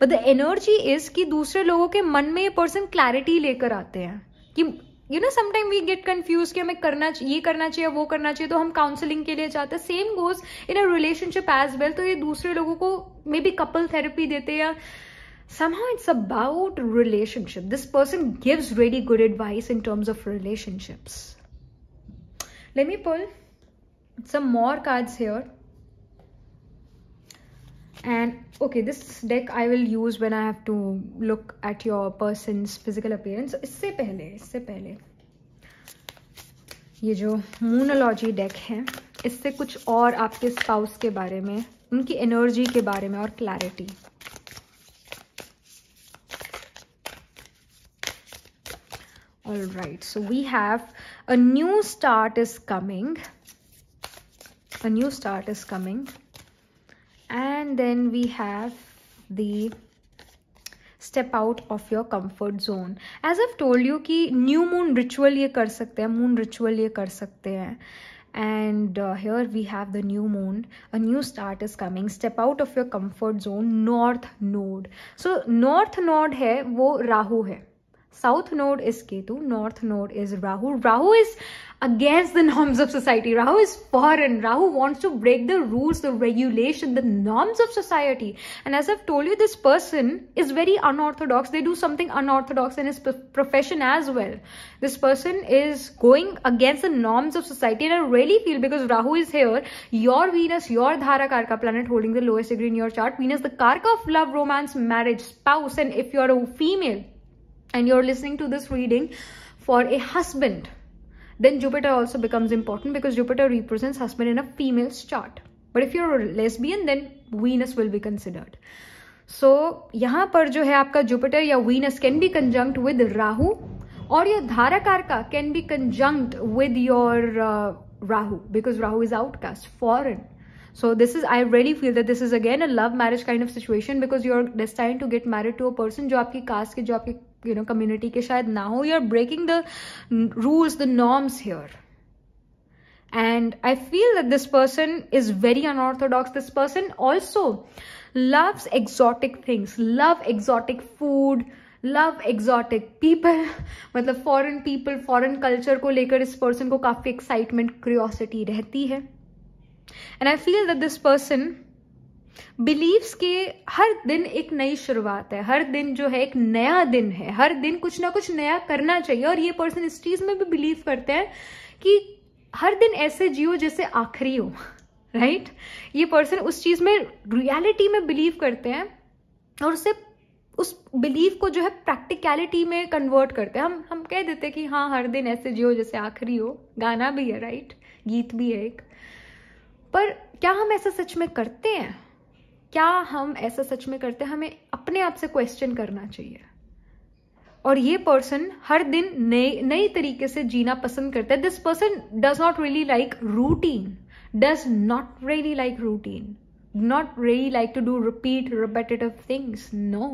but the energy is कि दूसरे लोगों के मन में ये पर्सन क्लैरिटी लेकर आते हैं कि you know sometime we get confuse कि हमें करना ये करना चाहिए वो करना चाहिए तो हम काउंसलिंग के लिए जाते हैं same goes in a relationship as well तो ये दूसरे लोगों को मे बी कपल थेरेपी देते हैं या somehow it's about relationship this person gives really good advice in terms of relationships let me pull some more cards here and okay this deck i will use when i have to look at your person's physical appearance isse pehle isse pehle ये जो मूनोलॉजी deck है इससे कुछ और आपके spouse के बारे में उनकी एनर्जी के बारे में और clarity all right so we have a new start is coming a new start is coming and then we have the step out of your comfort zone as i've told you ki new moon ritual ye kar sakte hain moon ritual ye kar sakte hain and uh, here we have the new moon a new start is coming step out of your comfort zone north node so north node hai wo rahu hai South node is Ketu, north node is Rahu. Rahu is against the norms of society. Rahu is foreign. Rahu wants to break the rules, the regulation, the norms of society. And as I've told you, this person is very unorthodox. They do something unorthodox in his profession as well. This person is going against the norms of society. And I really feel because Rahu is here, your Venus, your Dhara Karka planet holding the lowest degree in your chart. Venus, the Karka of love, romance, marriage, spouse, and if you're a female, and you're listening to this reading for a husband, then Jupiter also becomes important because Jupiter represents husband in a female's chart. But if you're a lesbian, then Venus will be considered. so, यहाँ पर जो Jupiter आपका Venus can be conjunct with Rahu, or your और ये धाराकार का can be conjunct with your rahu because Rahu is so this is i really feel that this is again a love marriage kind of situation because you're destined to get married to a person jo aapki caste ke jo aapki you know community के शायद ना हो you are breaking the rules the norms here and I feel that this person is very unorthodox this person also loves exotic things love exotic food love exotic people मतलब foreign people फॉरन culture को लेकर इस person को काफ़ी excitement curiosity रहती है and I feel that this person believes के हर दिन एक नई शुरुआत है हर दिन जो है एक नया दिन है हर दिन कुछ ना कुछ नया करना चाहिए और ये पर्सन इस चीज में भी बिलीव करते हैं कि हर दिन ऐसे जियो जैसे आखिरी हो राइट ये पर्सन उस चीज में रियलिटी में बिलीव करते हैं और उसे उस बिलीव को जो है प्रैक्टिकलिटी में कन्वर्ट करते हैं हम हम कह देते हैं कि हाँ हर दिन ऐसे जियो जैसे आखिरी हो गाना भी है राइट गीत भी है एक पर क्या हम ऐसा सच में करते हैं क्या हम ऐसा सच में करते हैं हमें अपने आप से क्वेश्चन करना चाहिए और ये पर्सन हर दिन नए नई तरीके से जीना पसंद करते हैं this person does not really like routine does not really like routine not really like to do repeat repetitive things no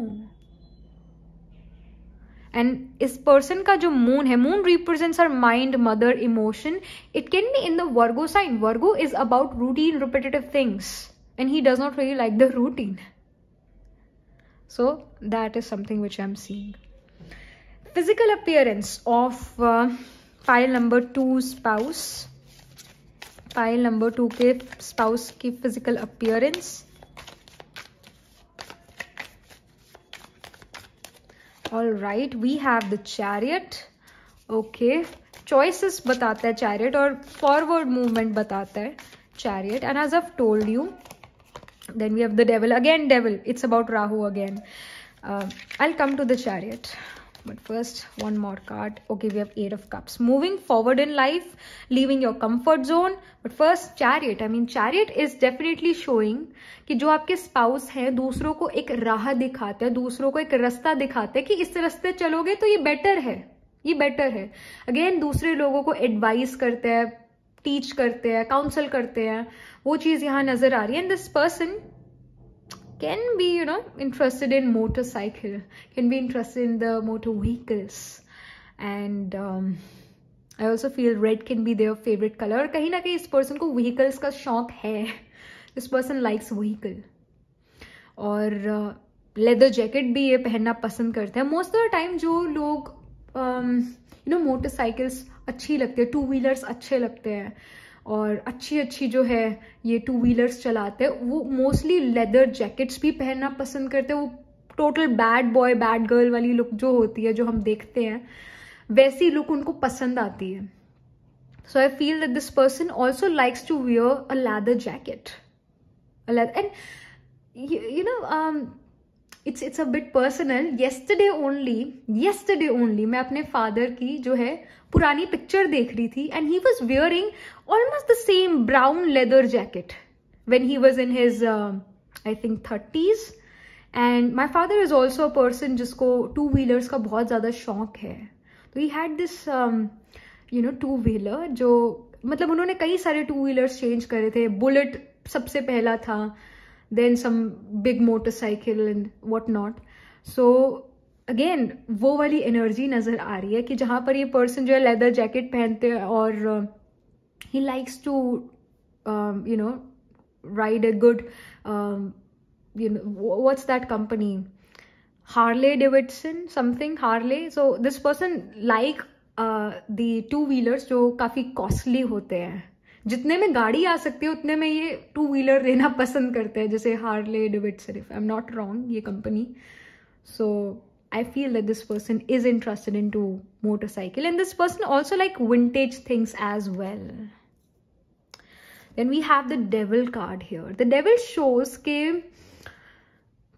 and इस पर्सन का जो मून है moon represents our mind mother emotion it can be in the Virgo sign Virgo is about routine repetitive things and he does not really like the routine so that is something which i'm seeing physical appearance of uh, file number 2 spouse file number 2 के spouse की physical appearance all right we have the chariot okay choices बताता है chariot और forward movement बताता है chariot and as I've told you Then we have the devil. Again, devil. It's about Rahu again. Uh, I'll come to the chariot. But first, one more card. Okay, we have Eight of Cups. Moving forward in life, leaving your comfort zone. But first, chariot. I mean, chariot is definitely showing ki jo aapke spouse hai दूसरों ko ek raah dikhate hai दूसरों ko ek rasta dikhate hai ki is raste chaloge to ye better hai ये better है again दूसरे लोगों को advice करते हैं teach करते हैं काउंसिल करते हैं वो चीज़ यहाँ नज़र आ रही है and this person can be you know interested in motorcycle can be interested in the motor vehicles and I also feel red can be their favourite colour और कहीं ना कहीं इस पर्सन को व्हीकल्स का शौक है दिस पर्सन लाइक्स व्हीकल और लेदर uh, जैकेट भी ये पहनना पसंद करते हैं मोस्ट ऑफ द टाइम जो लोग यू नो मोटरसाइकिल्स अच्छी लगती है टू व्हीलर्स अच्छे लगते हैं और अच्छी अच्छी जो है ये टू व्हीलर्स चलाते हैं वो मोस्टली लेदर जैकेट्स भी पहनना पसंद करते हैं वो total bad boy bad girl वाली लुक जो होती है जो हम देखते हैं वैसी लुक उनको पसंद आती है so I feel that this person also likes to wear a leather jacket and you know it's it's a bit personal yesterday only yesterday only मैं अपने फादर की जो है पुरानी पिक्चर देख रही थी and he was wearing almost the same brown leather jacket when he was in his, uh, I think, 30s. And my father is also a person जिसको टू व्हीलर्स का बहुत ज़्यादा शौक है तो he had this you know two wheeler जो मतलब उन्होंने कई सारे टू व्हीलर्स चेंज करे थे बुलेट सबसे पहला था then some big motorcycle and what not so again वो वाली एनर्जी नज़र आ रही है कि जहाँ पर ये पर्सन जो है लेदर जैकेट पहनते और uh, he likes to um, you know ride a good um, you know what's that company harley davidson something harley so this person like uh, the two wheelers jo kafi costly hote hain जितने में गाड़ी आ सकती है उतने में ये two wheeler लेना पसंद करते हैं जैसे Harley Davidson if I am not wrong ये company so so, I feel that this person is interested into motorcycle and this person also like vintage things as well. Then we have the devil card here. The devil shows that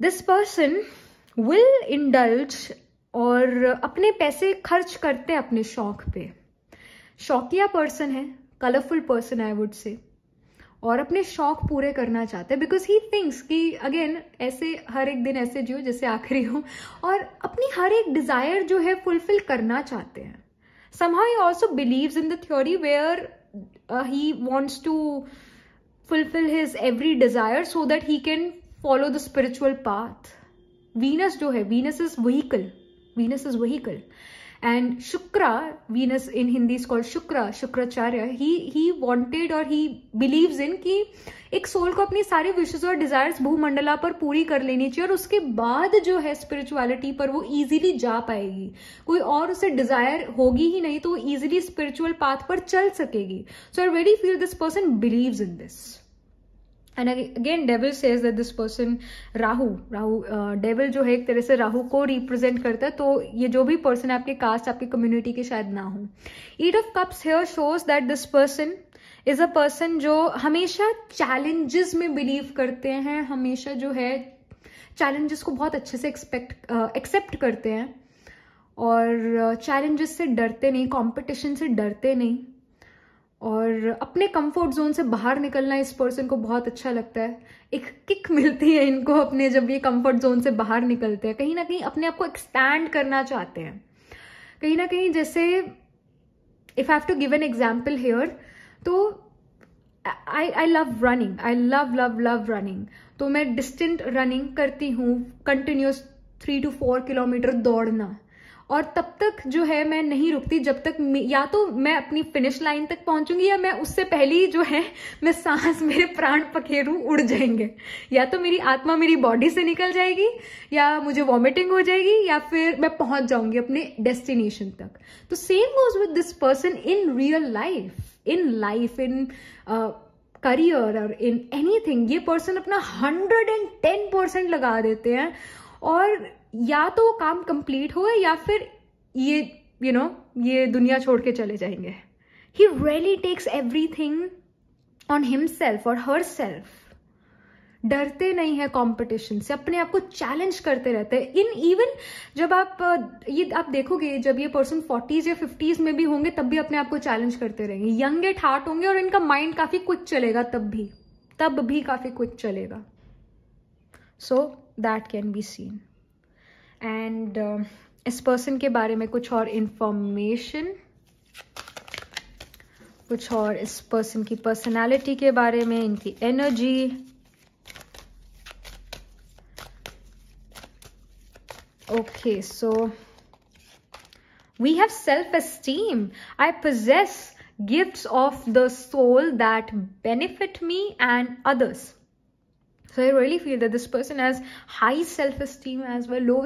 this person will indulge or अपने पैसे खर्च करते हैं अपने शौक पे शौकिया person है colorful person I would say. और अपने शौक पूरे करना चाहते हैं बिकॉज ही थिंक्स कि अगेन ऐसे हर एक दिन ऐसे जियो जैसे आखिरी हो और अपनी हर एक डिज़ायर जो है फुलफिल करना चाहते हैं somehow he also believe in the theory where he wants to fulfil his every desire so that he can follow the spiritual path Venus जो है Venus is vehicle Venus is vehicle And Shukra, Venus in Hindi is called Shukra, Shukracharya. He he wanted or he believes in कि एक soul को अपनी सारी विशेष और desires भूमंडला पर पूरी कर लेनी चाहिए और उसके बाद जो है स्पिरिचुअलिटी पर वो इजीली जा पाएगी कोई और उसे डिजायर होगी ही नहीं तो वो इजीली स्पिरिचुअल पाथ पर चल सकेगी so I really feel this person believes in this and again devil says that this person Rahu Rahu devil जो है एक तरह से राहु को रिप्रेजेंट करता है तो ये जो भी पर्सन है आपके कास्ट आपकी कम्युनिटी के शायद ना हो eight of cups here shows that this person is a person जो हमेशा चैलेंजेस में बिलीव करते हैं हमेशा जो है चैलेंजेस को बहुत अच्छे से एक्सपेक्ट एक्सेप्ट uh, करते हैं और चैलेंजेस uh, से डरते नहीं कॉम्पिटिशन से डरते नहीं और अपने कंफर्ट जोन से बाहर निकलना इस पर्सन को बहुत अच्छा लगता है एक किक मिलती है इनको अपने जब ये कंफर्ट जोन से बाहर निकलते हैं कहीं ना कहीं अपने आप को एक्सपैंड करना चाहते हैं कहीं ना कहीं जैसे if have to give an example here तो I I love running I love love love running तो मैं डिस्टेंट रनिंग करती हूँ continuous three two four kilometre दौड़ना और तब तक जो है मैं नहीं रुकती जब तक या तो मैं अपनी फिनिश लाइन तक पहुंचूंगी या मैं उससे पहले ही जो है मैं सांस मेरे प्राण पखेरू उड़ जाएंगे या तो मेरी आत्मा मेरी बॉडी से निकल जाएगी या मुझे वॉमिटिंग हो जाएगी या फिर मैं पहुंच जाऊंगी अपने डेस्टिनेशन तक तो same goes with this person in real life in life in career और इन एनी ये पर्सन अपना हंड्रेड एंड टेन परसेंट लगा देते हैं और या तो वो काम कंप्लीट हो या फिर ये यू you नो know, ये दुनिया छोड़ के चले जाएंगे he really takes everything on himself और हर सेल्फ डरते नहीं है कंपटीशन से अपने आप को चैलेंज करते रहते हैं इन इवन जब आप ये आप देखोगे जब ये पर्सन फोर्टीज या फिफ्टीज में भी होंगे तब भी अपने आप को चैलेंज करते रहेंगे यंग एट हार्ट होंगे और इनका माइंड काफी क्विक चलेगा तब भी तब भी काफी क्विक चलेगा so that can be seen and uh, um, इस पर्सन के बारे में कुछ और इन्फॉर्मेशन कुछ और इस पर्सन की पर्सनालिटी के बारे में इनकी energy okay so we have self esteem I project gift of the soul that benefit me and others so i really feel that this person has high self esteem as well low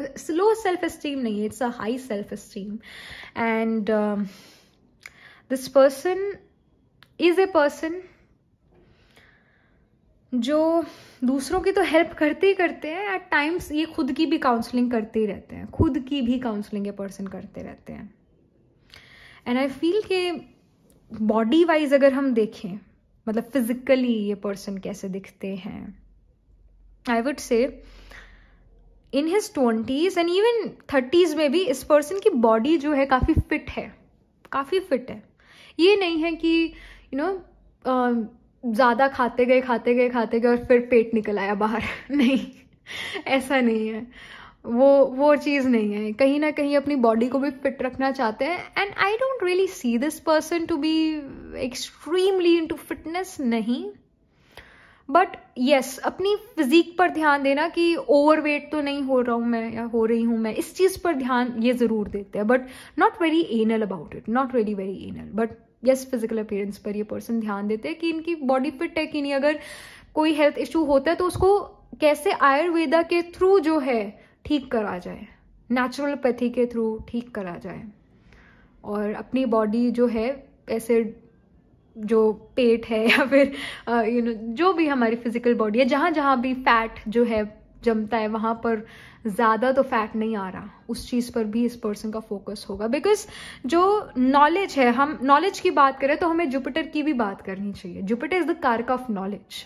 low self esteem nahi it's a high self esteem and um, this person is a person जो दूसरों की तो help करते ही करते हैं eight times ये खुद की भी काउंसलिंग करते ही रहते हैं खुद की भी काउंसलिंग ये पर्सन करते रहते हैं एंड आई फील के बॉडी वाइज अगर हम देखें मतलब फिजिकली ये पर्सन कैसे दिखते हैं I would say in his twenties and even thirties में भी इस पर्सन की बॉडी जो है काफ़ी फिट है काफ़ी फिट है ये नहीं है कि यू you नो know, ज़्यादा खाते गए खाते गए खाते गए और फिर पेट निकल आया बाहर नहीं ऐसा नहीं है वो वो चीज़ नहीं है कहीं ना कहीं अपनी बॉडी को भी फिट रखना चाहते हैं and I don't really see this person to be extremely into fitness नहीं बट यस yes, अपनी फिजिक पर ध्यान देना कि ओवर वेट तो नहीं हो रहा हूँ मैं या हो रही हूँ मैं इस चीज़ पर ध्यान ये ज़रूर देते हैं but not very anal about it not very very anal but yes physical appearance पर ये पर्सन ध्यान देते हैं कि इनकी बॉडी फिट है कि नहीं अगर कोई हेल्थ इश्यू होता है तो उसको कैसे आयुर्वेदा के थ्रू जो है ठीक करा जाए नेचुरलपैथी के थ्रू ठीक करा जाए और अपनी बॉडी जो है ऐसे जो पेट है या फिर यू नो जो भी हमारी फिजिकल बॉडी है जहाँ जहाँ भी फैट जो है जमता है वहाँ पर ज़्यादा तो फैट नहीं आ रहा उस चीज़ पर भी इस पर्सन का फोकस होगा बिकॉज जो नॉलेज है हम नॉलेज की बात करें तो हमें जुपिटर की भी बात करनी चाहिए Jupiter is the karak of knowledge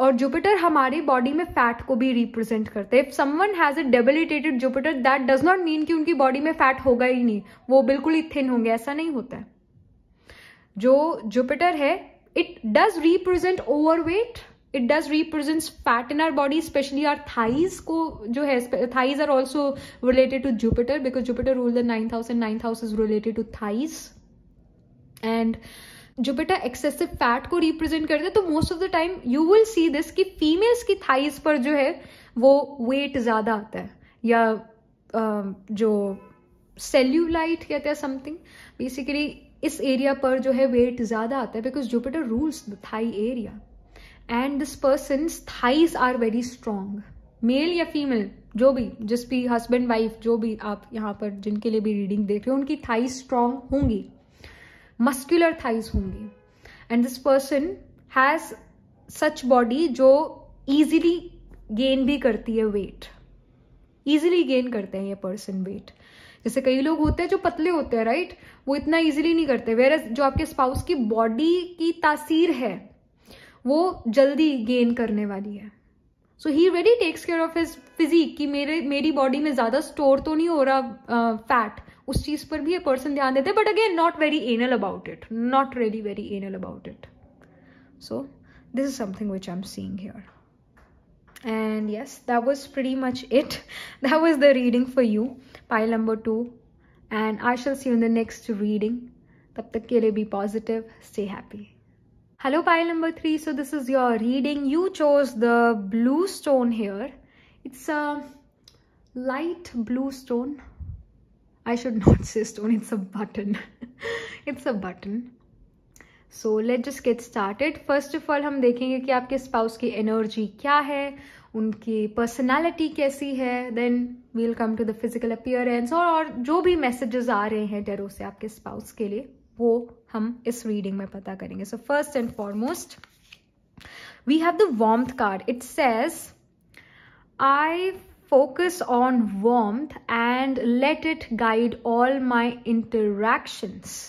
और जुपिटर हमारी बॉडी में फैट को भी रिप्रेजेंट करते हैं if someone has a debilitated Jupiter that does not mean कि उनकी बॉडी में फैट होगा ही नहीं वो बिल्कुल ही थिन होंगे ऐसा नहीं होता है जो जुपिटर है it does represent overweight it does represent fat in our body specially our thighs को जो है thighs are also related to Jupiter because Jupiter rule nine thousand nine thousand is related to thighs and Jupiter excessive fat को represent करते तो most of the time you will see this की females की thighs पर जो है वो wait ज्यादा आता है या जो सेल्यूलाइट कहते हैं समथिंग बेसिकली इस एरिया पर जो है वेट ज़्यादा आता है because Jupiter rules the thigh area and this person thighs are very strong male या फीमेल जो भी जिस भी हस्बैंड वाइफ जो भी आप यहाँ पर जिनके लिए भी रीडिंग देख रहे हो उनकी थाईज स्ट्रांग होंगी मस्क्यूलर थाईज होंगी and this person has such body जो ईजिली गेन भी करती है वेट ईजिली गेन करते हैं ये पर्सन वेट जैसे कई लोग होते हैं जो पतले होते हैं राइट वो इतना ईजिली नहीं करते वेर एज जो आपके स्पाउस की बॉडी की तासीर है वो जल्दी गेन करने वाली है so he very takes care of his physique कि मेरे मेरी बॉडी में ज़्यादा स्टोर तो नहीं हो रहा फैट uh, उस चीज़ पर भी ये पर्सन ध्यान देते हैं but again not very anal about it not really very anal about it so this is something which I am seeing here and yes that was pretty much it that was the reading for you pile number two and i shall see you in the next reading tab tak ke be positive stay happy hello pile number three so this is your reading you chose the blue stone here it's a light blue stone i should not say stone it's a button it's a button so let just get started first of all हम देखेंगे कि आपके spouse की energy क्या है उनकी personality कैसी है then we'll come to the physical appearance और, और जो भी मैसेजेस आ रहे हैं टेरो से आपके स्पाउस के लिए वो हम इस रीडिंग में पता करेंगे so first and foremost we have the warmth card it says I focus on warmth and let it guide all my interactions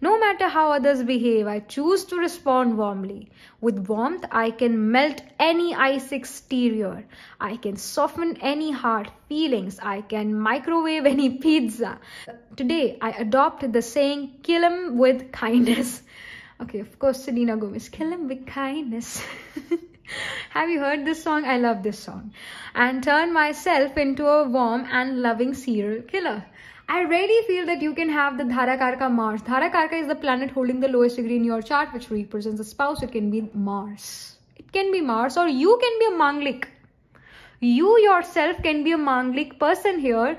No matter how others behave, I choose to respond warmly. With warmth, I can melt any ice exterior. I can soften any hard feelings. I can microwave any pizza. Today, I adopt the saying, kill him with kindness. Okay, of course, Selena Gomez, kill him with kindness. Have you heard this song? I love this song. And turn myself into a warm and loving serial killer. I really feel that you can have the Dharakarka Mars. Dharakarka is the planet holding the lowest degree in your chart, which represents a spouse. It can be Mars. It can be Mars, or you can be a Manglik. You yourself can be a Manglik person here,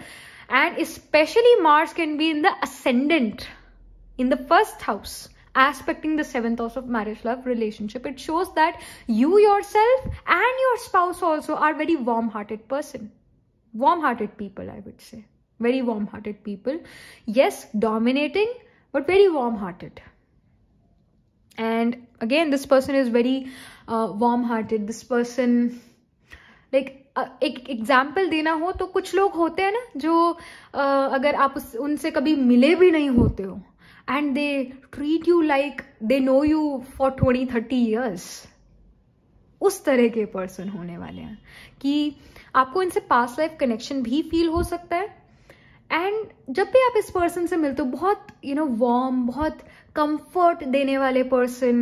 and especially Mars can be in the ascendant, in the first house aspecting the seventh house of marriage love relationship it shows that you yourself and your spouse also are very warm hearted person warm hearted people i would say very warm hearted people yes dominating but very warm hearted and again this person is very uh, warm hearted this person like एक uh, example देना हो तो कुछ लोग होते हैं ना जो uh, अगर आप उस उनसे कभी मिले भी नहीं होते हो and they treat you like they know you for twenty thirty years उस तरह के पर्सन होने वाले हैं कि आपको इनसे पास लाइफ कनेक्शन भी फील हो सकता है एंड जब भी आप इस पर्सन से मिलते हो बहुत यू नो वॉर्म बहुत कंफर्ट देने वाले person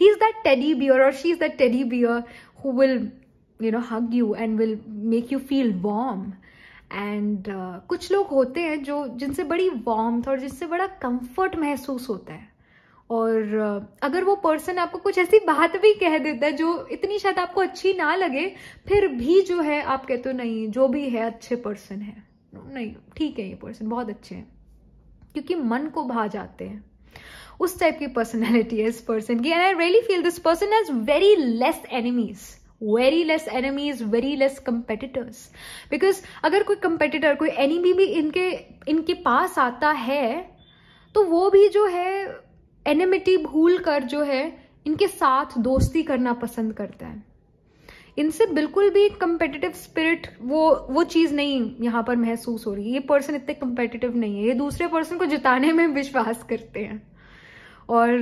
he is that teddy bear और she is that teddy bear who will you know hug you and will make you feel warm and कुछ लोग होते हैं जो जिनसे बड़ी वार्मथ और जिससे बड़ा कंफर्ट महसूस होता है और uh, अगर वो पर्सन आपको कुछ ऐसी बात भी कह देता है जो इतनी शायद आपको अच्छी ना लगे फिर भी जो है आप कहते हो नहीं जो भी है अच्छे पर्सन है नहीं ठीक है ये पर्सन बहुत अच्छे हैं क्योंकि मन को भा जाते हैं उस टाइप की पर्सनैलिटी है इस पर्सन की and I really feel this person has very less enemies very less enemies very less competitors because अगर कोई कंपेटिटर कोई एनिमी भी इनके इनके पास आता है तो वो भी जो है एनिमिटी भूल कर जो है इनके साथ दोस्ती करना पसंद करता है इनसे बिल्कुल भी कंपेटिटिव स्पिरिट वो वो चीज़ नहीं यहाँ पर महसूस हो रही है ये पर्सन इतने कंपेटिटिव नहीं है ये दूसरे पर्सन को जिताने में विश्वास करते हैं और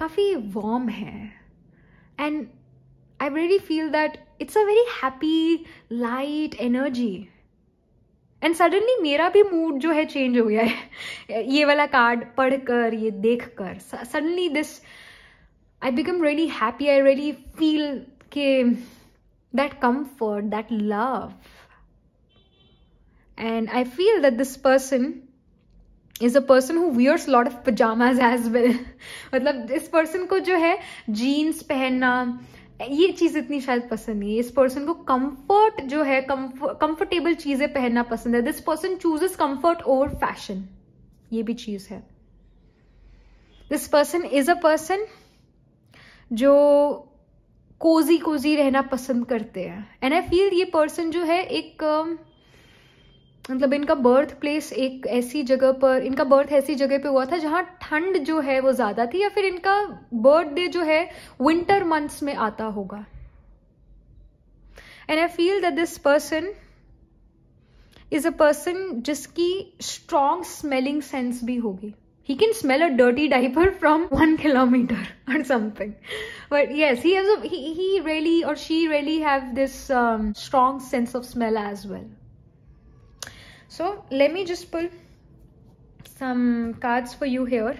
काफ़ी वार्म है and I really feel that it's a very happy light energy and suddenly मेरा भी मूड जो है चेंज हो गया है ये वाला कार्ड पढ़कर ये देखकर suddenly this I become really happy I really feel के that comfort, that love. And I feel that this person is a person who wears lot of pajamas as well मतलब इस पर्सन को जो है jeans पहनना ये चीज़ इतनी शायद पसंद नहीं है इस पर्सन को कंफर्ट जो है कंफर्टेबल चीज़ें पहनना पसंद है this person chooses comfort over fashion ये भी चीज़ है this person is a person जो कोजी कोजी रहना पसंद करते हैं एंड आई फील ये पर्सन जो है एक um, मतलब इनका बर्थ प्लेस एक ऐसी जगह पर इनका बर्थ ऐसी जगह पे हुआ था जहाँ ठंड जो है वो ज़्यादा थी या फिर इनका बर्थडे जो है विंटर मंथ्स में आता होगा and I feel that this person is a person जिसकी स्ट्रॉन्ग स्मेलिंग सेंस भी होगी he can smell a dirty diaper from one kilometre और something but yes he has a he, he really or she really have this um, strong sense of smell as well so let me just pull some cards for you here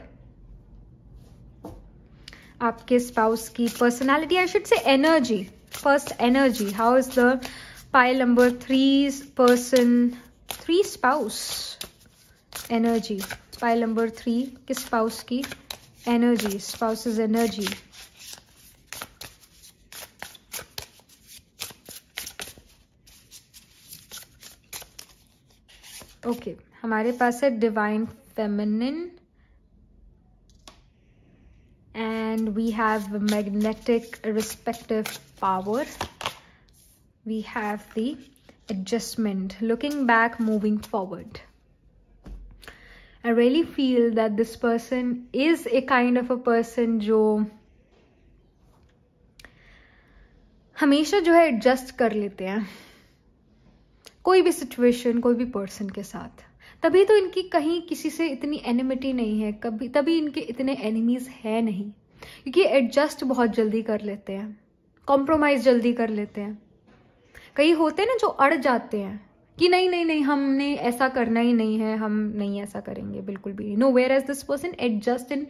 aapke spouse personality i should say energy first energy how is the pile number three's person three spouse energy pile number three kis spouse energy spouse's energy okay हमारे पास है divine feminine and we have magnetic respective power we have the adjustment looking back moving forward I really feel that this person is a kind of a person जो हमेशा जो है adjust कर लेते हैं कोई भी सिचुएशन कोई भी पर्सन के साथ तभी तो इनकी कहीं किसी से इतनी एनिमिटी नहीं है कभी तभी इनके इतने एनिमीज है नहीं क्योंकि एडजस्ट बहुत जल्दी कर लेते हैं कॉम्प्रोमाइज़ जल्दी कर लेते हैं कई होते हैं ना जो अड़ जाते हैं कि नहीं नहीं नहीं हमने ऐसा करना ही नहीं है हम नहीं ऐसा करेंगे बिल्कुल भी no where as this person adjust in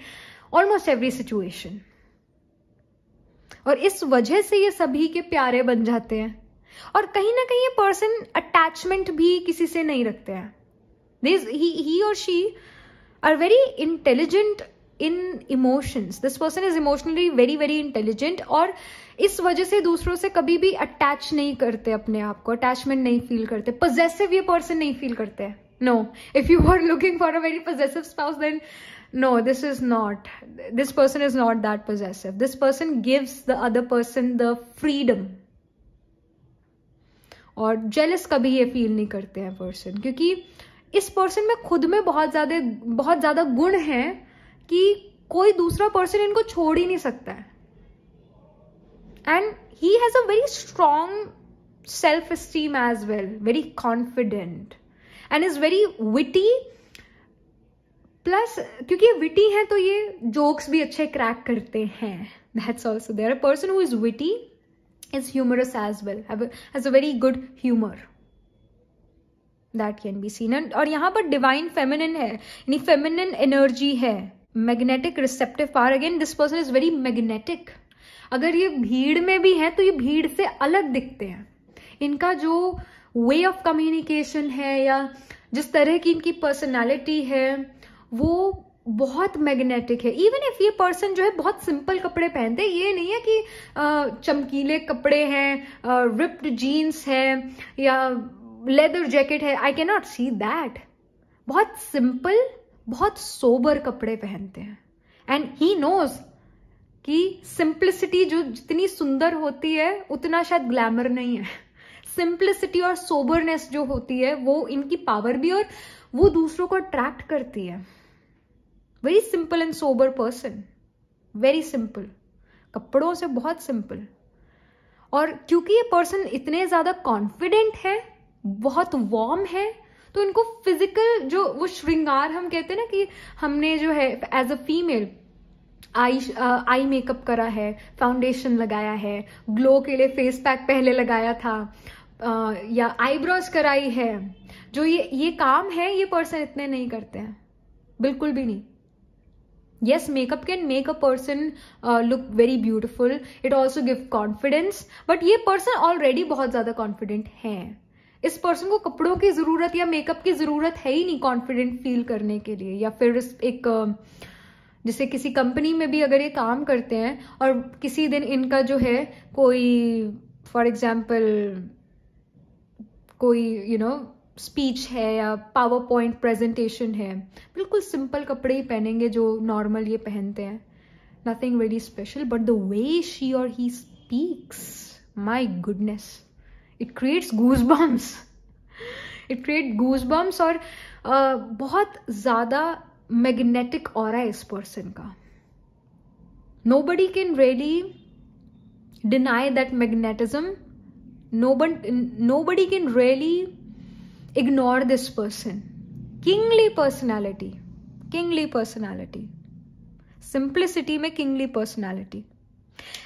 almost every situation और इस वजह से ये सभी के प्यारे बन जाते हैं और कहीं ना कहीं ये पर्सन अटैचमेंट भी किसी से नहीं रखते हैं दिस ही और she are very intelligent in emotions this person is emotionally very very intelligent और इस वजह से दूसरों से कभी भी अटैच नहीं करते अपने आप को अटैचमेंट नहीं फील करते पोजेसिव ये पर्सन नहीं फील करते no if you are looking for a very possessive spouse then no this is not this person is not that possessive this person gives the other person the freedom और jealous कभी ये feel नहीं करते हैं person क्योंकि इस person में खुद में बहुत ज़्यादा बहुत ज़्यादा गुण है कि कोई दूसरा पर्सन इनको छोड़ ही नहीं सकता है and he has a very strong self esteem as well very confident and is very witty plus क्योंकि ये विटी हैं तो ये जोक्स भी अच्छे क्रैक करते हैं that's also there a person who is witty is humorous as well have a, has a very good humor that can be seen and और yahan par divine feminine hai yani feminine energy hai magnetic receptive power again this person is very magnetic agar ye bheed mein bhi hai to ye bheed se alag dikhte hain inka jo way of communication hai ya jis tarah ki inki personality hai wo बहुत magnetic है even if ये person जो है बहुत simple कपड़े पहनते हैं ये नहीं है कि चमकीले कपड़े हैं रिप्ड जीन्स है या लेदर जैकेट है I can not see that बहुत सिंपल बहुत सोबर कपड़े पहनते हैं एंड ही नोज कि सिंप्लिसिटी जो जितनी सुंदर होती है उतना शायद ग्लैमर नहीं है सिंप्लिसिटी और सोबरनेस जो होती है वो इनकी पावर भी और वो दूसरों को अट्रैक्ट करती है very simple and sober person very simple कपड़ों से बहुत सिंपल और क्योंकि ये पर्सन इतने ज़्यादा कॉन्फिडेंट है बहुत वार्म है तो इनको फिजिकल जो वो श्रृंगार हम कहते हैं ना कि हमने जो है as a female I I makeup करा है फाउंडेशन लगाया है ग्लो के लिए फेस पैक पहले लगाया था आ, uh, या आईब्रोज कराई है जो ये ये काम है ये पर्सन इतने नहीं करते हैं बिल्कुल भी नहीं yes makeup can make a person uh, look very beautiful it also give confidence but ये person already बहुत ज़्यादा confident है इस पर्सन को कपड़ों की ज़रूरत या मेकअप की ज़रूरत है ही नहीं कॉन्फिडेंट फील करने के लिए या फिर एक uh, जैसे किसी कंपनी में भी अगर ये काम करते हैं और किसी दिन इनका जो है कोई फॉर एग्जाम्पल कोई you you know know, speech है या पावर पॉइंट प्रेजेंटेशन है बिल्कुल सिंपल कपड़े ही पहनेंगे जो नॉर्मल ये पहनते हैं nothing very special but the way she और he speaks my goodness it creates goose bumps it create goose bumps और uh, बहुत ज़्यादा मैग्नेटिक और है इस पर्सन का nobody can really magnetism no one nobody can really ignore this person kingly personality kingly personality simplicity में kingly personality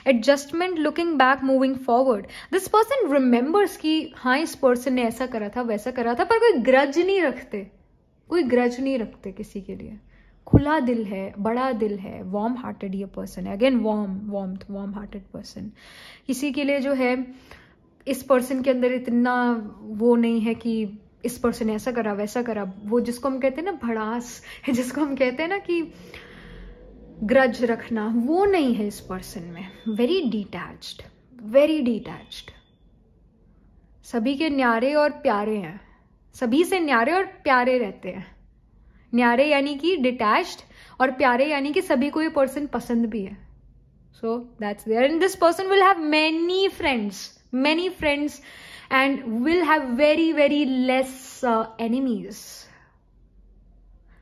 adjustment looking back moving forward this person remembers कि हाँ इस person ने ऐसा करा था वैसा करा था पर कोई ग्रज नहीं रखते कोई ग्रज नहीं रखते किसी के लिए खुला दिल है बड़ा दिल है वार्म हार्टेड ये पर्सन है again warm warm warm hearted person किसी के लिए जो है इस पर्सन के अंदर इतना वो नहीं है कि इस पर्सन ने ऐसा करा वैसा करा वो जिसको हम कहते हैं ना भड़ास जिसको हम कहते हैं ना कि ग्रज रखना वो नहीं है इस पर्सन में वेरी डिटैच्ड वेरी डिटैच्ड सभी के न्यारे और प्यारे हैं सभी से न्यारे और प्यारे रहते हैं न्यारे यानी कि डिटैच्ड और प्यारे यानी कि सभी को ये पर्सन पसंद भी है so that's there and this person will have many friends many friends and will have very, very less uh, enemies.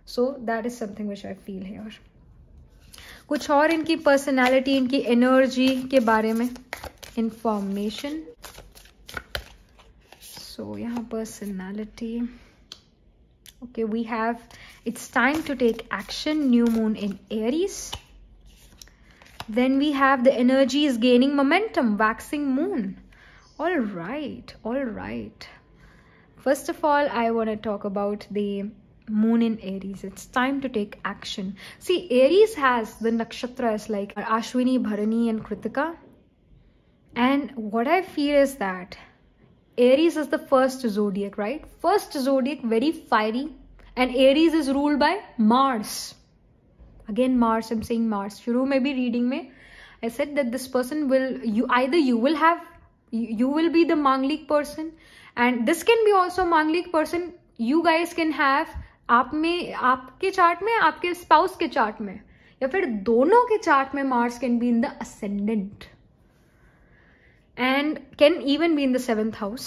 So that is something which I feel here. कुछ और इनकी personality, इनकी energy के बारे में information. So यहाँ personality. okay we have it's time to take action new moon in aries then we have the energy is gaining momentum waxing moon all right all right first of all i want to talk about the moon in aries it's time to take action see aries has the nakshatras like ashwini bharani and kritika and what i feel is that aries is the first zodiac right first zodiac very fiery and aries is ruled by mars again mars i'm saying mars shuru may be reading me i said that this person will you either you will have you will be the manglik person and this can be also manglik person you guys can have आप में आपके chart में आपके spouse के chart में या फिर दोनों के चार्ट में Mars can be in the ascendant and can even be in the seventh house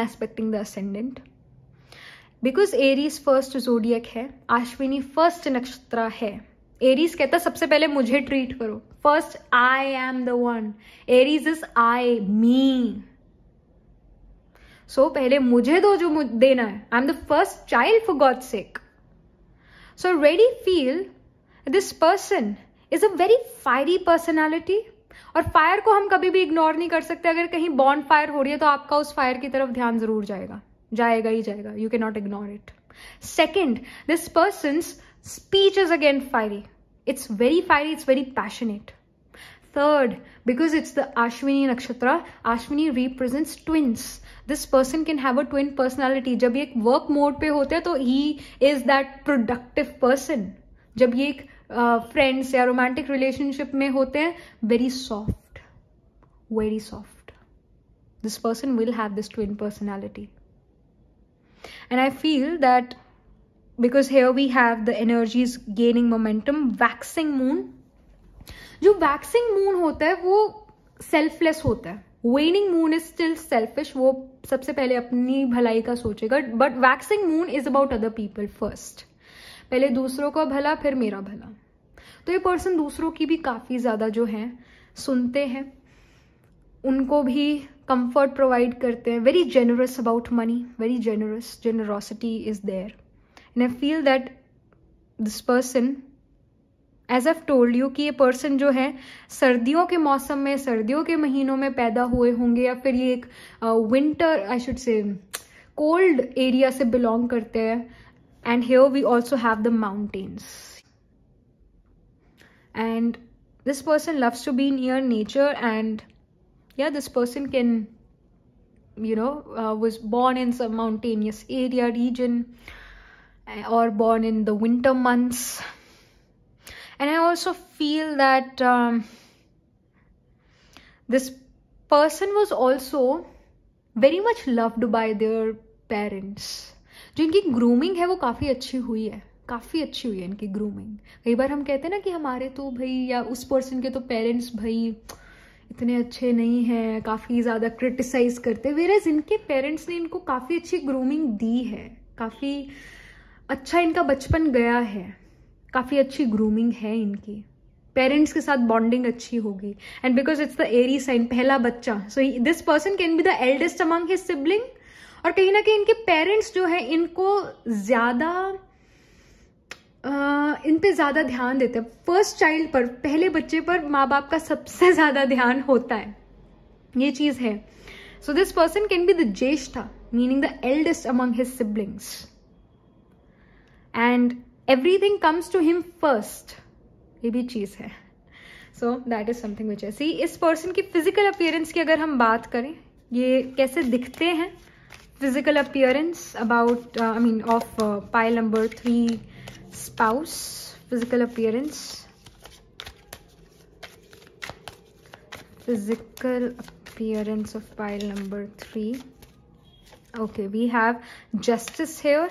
aspecting the ascendant because Aries first zodiac है आश्विनी फर्स्ट नक्षत्र है एरीज कहता सबसे पहले मुझे ट्रीट करो first I am the one Aries is I me so पहले मुझे दो जो देना है I am the first child for God sake so ready feel this person is a very fiery personality और फायर को हम कभी भी इग्नोर नहीं कर सकते अगर कहीं बॉन्ड फायर हो रही है तो आपका उस फायर की तरफ ध्यान जरूर जाएगा जाएगा ही जाएगा you can not ignore it Second, this person's speech is again fiery. It's very fiery, it's very passionate. Third, because it's the Ashwini Nakshatra, Ashwini represents twins. This person can have a twin personality. जब ये work mode he is that productive person. When ये एक friends or romantic relationship, very soft. very soft, soft very This this person will have And I feel that because here we have the energies gaining momentum, waxing moon. जो waxing moon होता है वो selfless होता है waning moon is still selfish वो सबसे पहले अपनी भलाई का सोचेगा but waxing moon is about other people first पहले दूसरों का भला फिर मेरा भला तो ये पर्सन दूसरों की भी काफ़ी ज़्यादा जो है सुनते हैं उनको भी कंफर्ट प्रोवाइड करते हैं very generous about money very generous generosity is there and I feel that this person as I've told you कि ये पर्सन जो है सर्दियों के मौसम में सर्दियों के महीनों में पैदा हुए होंगे या फिर ये एक winter I should say cold area से बिलोंग करते हैं and here we also have the mountains and this person loves to be near nature and yeah this person can you know uh, was born in some mountainous area region uh, or born in the winter months and i also feel that um, this person was also very much loved by their parents. जिनकी इनकी grooming है वो काफ़ी अच्छी हुई है काफ़ी अच्छी हुई है इनकी ग्रूमिंग कई बार हम कहते हैं ना कि हमारे तो भाई या उस पर्सन के तो पेरेंट्स भाई इतने अच्छे नहीं हैं काफ़ी ज़्यादा क्रिटिसाइज करते एज इनके पेरेंट्स ने इनको काफ़ी अच्छी ग्रूमिंग दी है काफ़ी अच्छा इनका बचपन गया है काफ़ी अच्छी ग्रूमिंग है इनकी पेरेंट्स के साथ बॉन्डिंग अच्छी होगी and because it's the Aries sign पहला बच्चा so this person can be the eldest among his sibling और कहीं ना कहीं इनके पेरेंट्स जो है इनको ज़्यादा इन पे ज़्यादा ध्यान देते हैं फर्स्ट चाइल्ड पर पहले बच्चे पर माँ बाप का सबसे ज़्यादा ध्यान होता है ये चीज़ है so this person can be the Jyeshtha meaning the eldest among his siblings and everything comes to him first ये भी चीज़ है so that is something which है सी इस पर्सन की फिजिकल अपियरेंस की अगर हम बात करें ये कैसे दिखते हैं physical appearance about I mean of pile number three spouse, physical appearance, physical appearance of pile number three. Okay, we have justice here.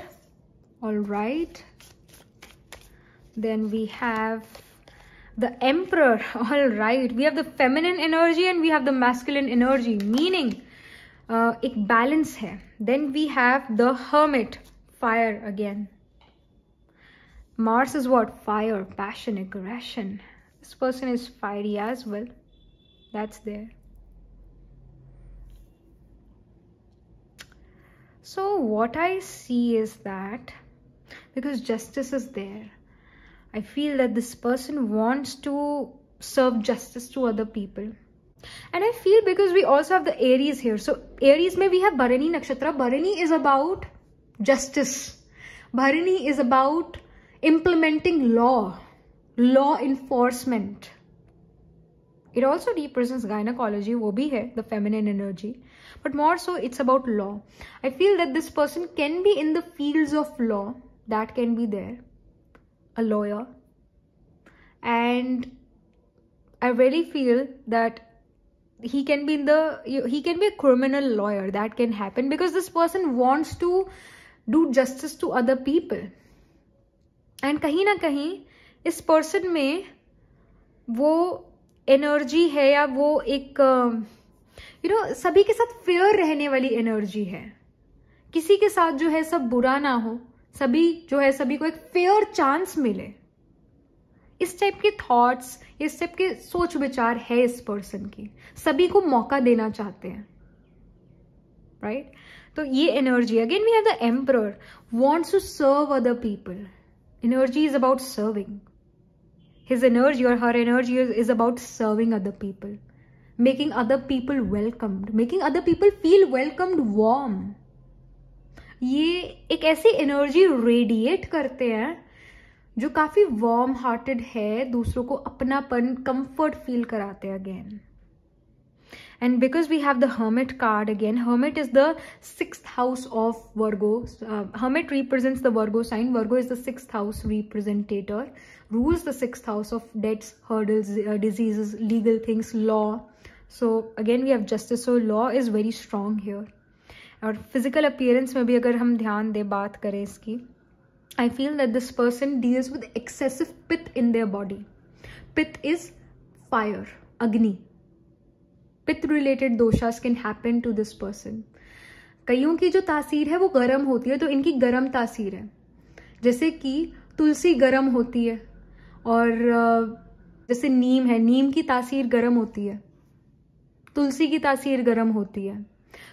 All right. Then we have the emperor. All right. We have the feminine energy and we have the masculine energy, meaning uh, एक balance here. Then we have the hermit, fire again. Mars is what? Fire, passion, aggression. This person is fiery as well. That's there. So what I see is that because justice is there, I feel that this person wants to serve justice to other people. And I feel because we also have the Aries here. So Aries may we have Bharani Nakshatra. Bharani is about justice. Bharani is about implementing law, law enforcement. It also represents gynecology, wo bhi hai, the feminine energy. But more so, it's about law. I feel that this person can be in the fields of law. That can be there. A lawyer. And I really feel that he can be in the he can be a criminal lawyer that can happen because this person wants to do justice to other people and कहीं ना कहीं इस person में वो energy है या वो एक यू um, नो सभी के साथ फेयर रहने वाली एनर्जी है किसी के साथ जो है सब बुरा ना हो सभी जो है सभी को एक फेयर चांस मिले इस टाइप के थॉट्स इस टाइप के सोच विचार है इस पर्सन की सभी को मौका देना चाहते हैं राइट right? तो ये energy again we have the emperor wants to serve other people Energy is about serving. His energy or her energy is about serving other people, making other people welcomed, making other people feel welcomed warm. ये एक ऐसी energy radiate करते हैं जो काफ़ी warm hearted है दूसरों को अपनापन कंफर्ट फील कराते हैं again and because we have the hermit card again hermit is the sixth house of virgo uh, hermit represents the virgo sign virgo is the sixth house representator rules the sixth house of debts hurdles uh, diseases legal things law so again we have justice so law is very strong here Our physical appearance. में भी अगर हम ध्यान दें बात करें इसकी I feel that this person deals with excessive pitta in their body pitta is fire अग्नि pitta related doshas can happen to this person कईयों की जो तासीर है वो गर्म होती है तो इनकी गर्म तासीर है जैसे कि तुलसी गर्म होती है और जैसे नीम है नीम की तासीर गर्म होती है तुलसी की तासीर गर्म होती है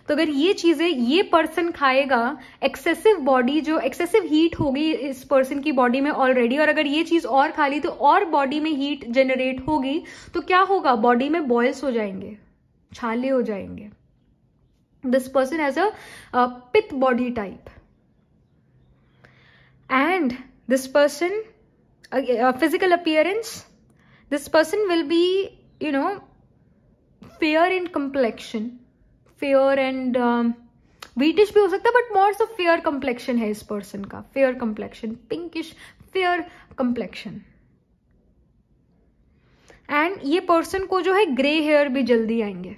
तो अगर ये चीज़ें ये पर्सन खाएगा एक्सेसिव बॉडी जो एक्सेसिव हीट होगी इस पर्सन की बॉडी में ऑलरेडी और अगर ये चीज़ और खा ली तो और बॉडी में हीट जनरेट होगी तो क्या होगा बॉडी में बॉयल्स हो जाएंगे छाले हो जाएंगे this person as a pitta body type and this person physical appearance this person will be you know fair in complexion fair and wheatish भी हो सकता है but more so fair complexion है इस पर्सन का fair complexion pinkish fair complexion and ये person को जो है ग्रे हेयर भी जल्दी आएंगे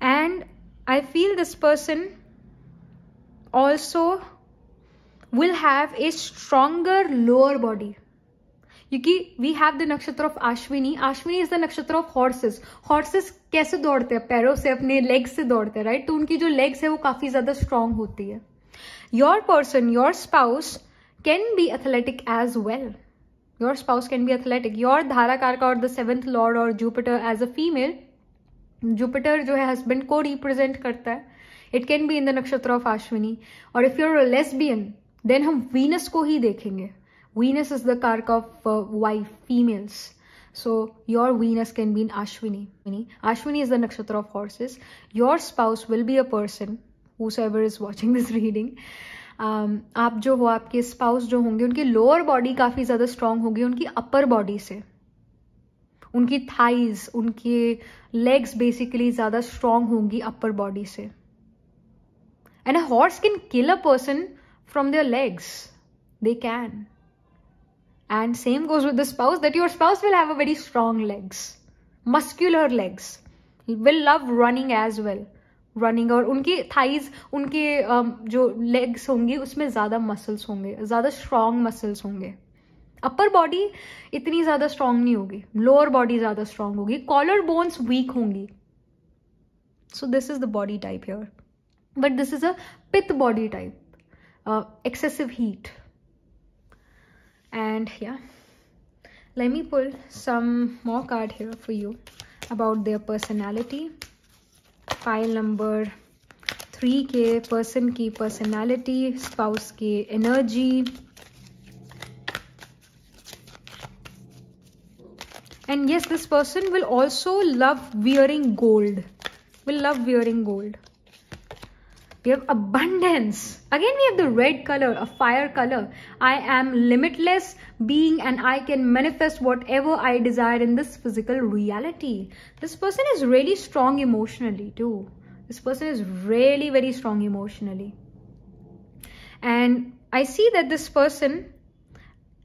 and I feel this person also will have a stronger lower body. Because we have the nakshatra of Ashwini. Ashwini is the nakshatra of horses. Horses kaise dorte hai? Pairo se legs se dorte right? Unki jo legs hai, wo kafi zyada strong Your person, your spouse can be athletic as well. Your spouse can be athletic. Your dharakarka or the seventh lord or Jupiter as a female Jupiter जो है husband को represent करता है it can be in the nakshatra of Ashwini और if you are lesbian then हम Venus को ही देखेंगे Venus is the karak of wife females so your Venus can be in Ashwini. Ashwini is the nakshatra of horses your spouse will be a person whoever is watching this reading आप जो हो आपके spouse जो होंगे उनकी लोअर बॉडी काफ़ी ज़्यादा strong होगी उनकी अपर बॉडी से उनकी थाइज उनके लेग्स बेसिकली ज़्यादा स्ट्रांग होंगी अपर बॉडी से and a horse can kill a person from their legs they can and same goes with the spouse that your spouse will have a very strong legs muscular legs will love running as well running और उनकी thighs उनके um, जो legs होंगी उसमें ज़्यादा muscles होंगे ज़्यादा strong muscles होंगे अपर बॉडी इतनी ज़्यादा स्ट्रांग नहीं होगी लोअर बॉडी ज़्यादा स्ट्रांग होगी कॉलर बोन्स वीक होंगी so this is the body type your but this is a pitta body type excessive heat and या let me pull some more card here for you about their personality pile number three के person की personality spouse की energy and yes this person will also love wearing gold will love wearing gold we have abundance again we have the red color a fire color i am limitless being and i can manifest whatever i desire in this physical reality this person is really strong emotionally too this person is really very strong emotionally and i see that this person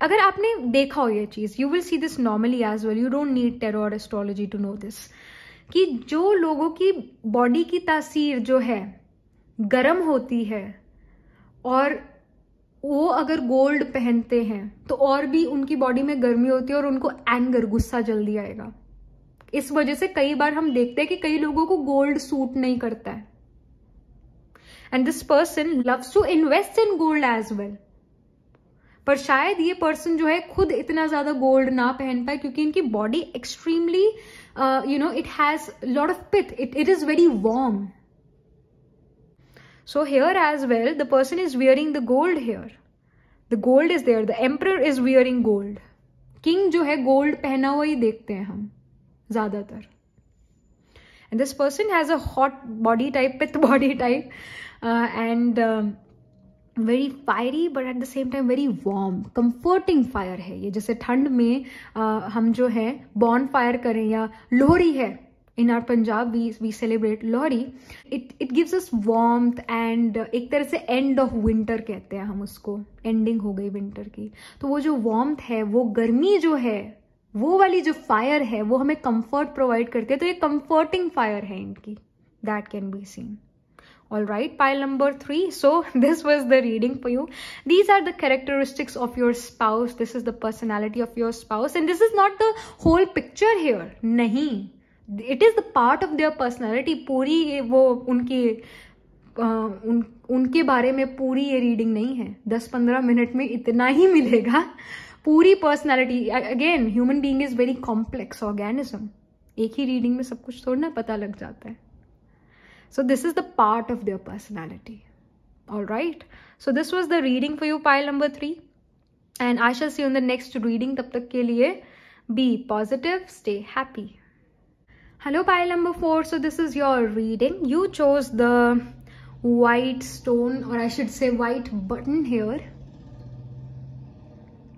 अगर आपने देखा हो ये चीज़ you will see this normally as well you don't need tarot astrology to know this कि जो लोगों की बॉडी की तासीर जो है गर्म होती है और वो अगर गोल्ड पहनते हैं तो और भी उनकी बॉडी में गर्मी होती है और उनको एंगर गुस्सा जल्दी आएगा इस वजह से कई बार हम देखते हैं कि कई लोगों को गोल्ड सूट नहीं करता है and this person loves to invest in gold as well पर शायद ये पर्सन जो है खुद इतना ज्यादा गोल्ड ना पहन पाए क्योंकि इनकी body extremely you know it has lot of pitta it it is very warm so here as well the person is wearing the gold here the gold is there the emperor is wearing gold king जो है gold पहना हुआ ही देखते हैं हम ज्यादातर and this person has a hot body type pitta body type and very fiery but at the same time very warm comforting fire है ये जैसे ठंड में आ, हम जो है बॉन फायर करें या लोहरी है in our Punjab we we celebrate Lohri it it gives us warm and एक तरह से एंड ऑफ विंटर कहते हैं हम उसको एंडिंग हो गई विंटर की तो वो जो वार्म है वो गर्मी जो है वो वाली जो फायर है वो हमें कम्फर्ट प्रोवाइड करती है तो ये कम्फर्टिंग फायर है इनकी that can be seen all right pile number 3 so this was the reading for you these are the characteristics of your spouse this is the personality of your spouse and this is not the whole picture here nahi it is the part of their personality puri वो उनकी आ, un, unke bare mein puri ye reading nahi hai 10 15 minute mein itna hi milega puri personality again human being is very complex organism ek hi reading mein sab kuch थोड़ा ना पता लग जाता है So this is the part of their personality. All right. So this was the reading for you pile number three. And I shall see you in the next reading. Tab tak ke liye, be positive, stay happy. Hello pile number four. So this is your reading. You chose the white stone or I should say white button here.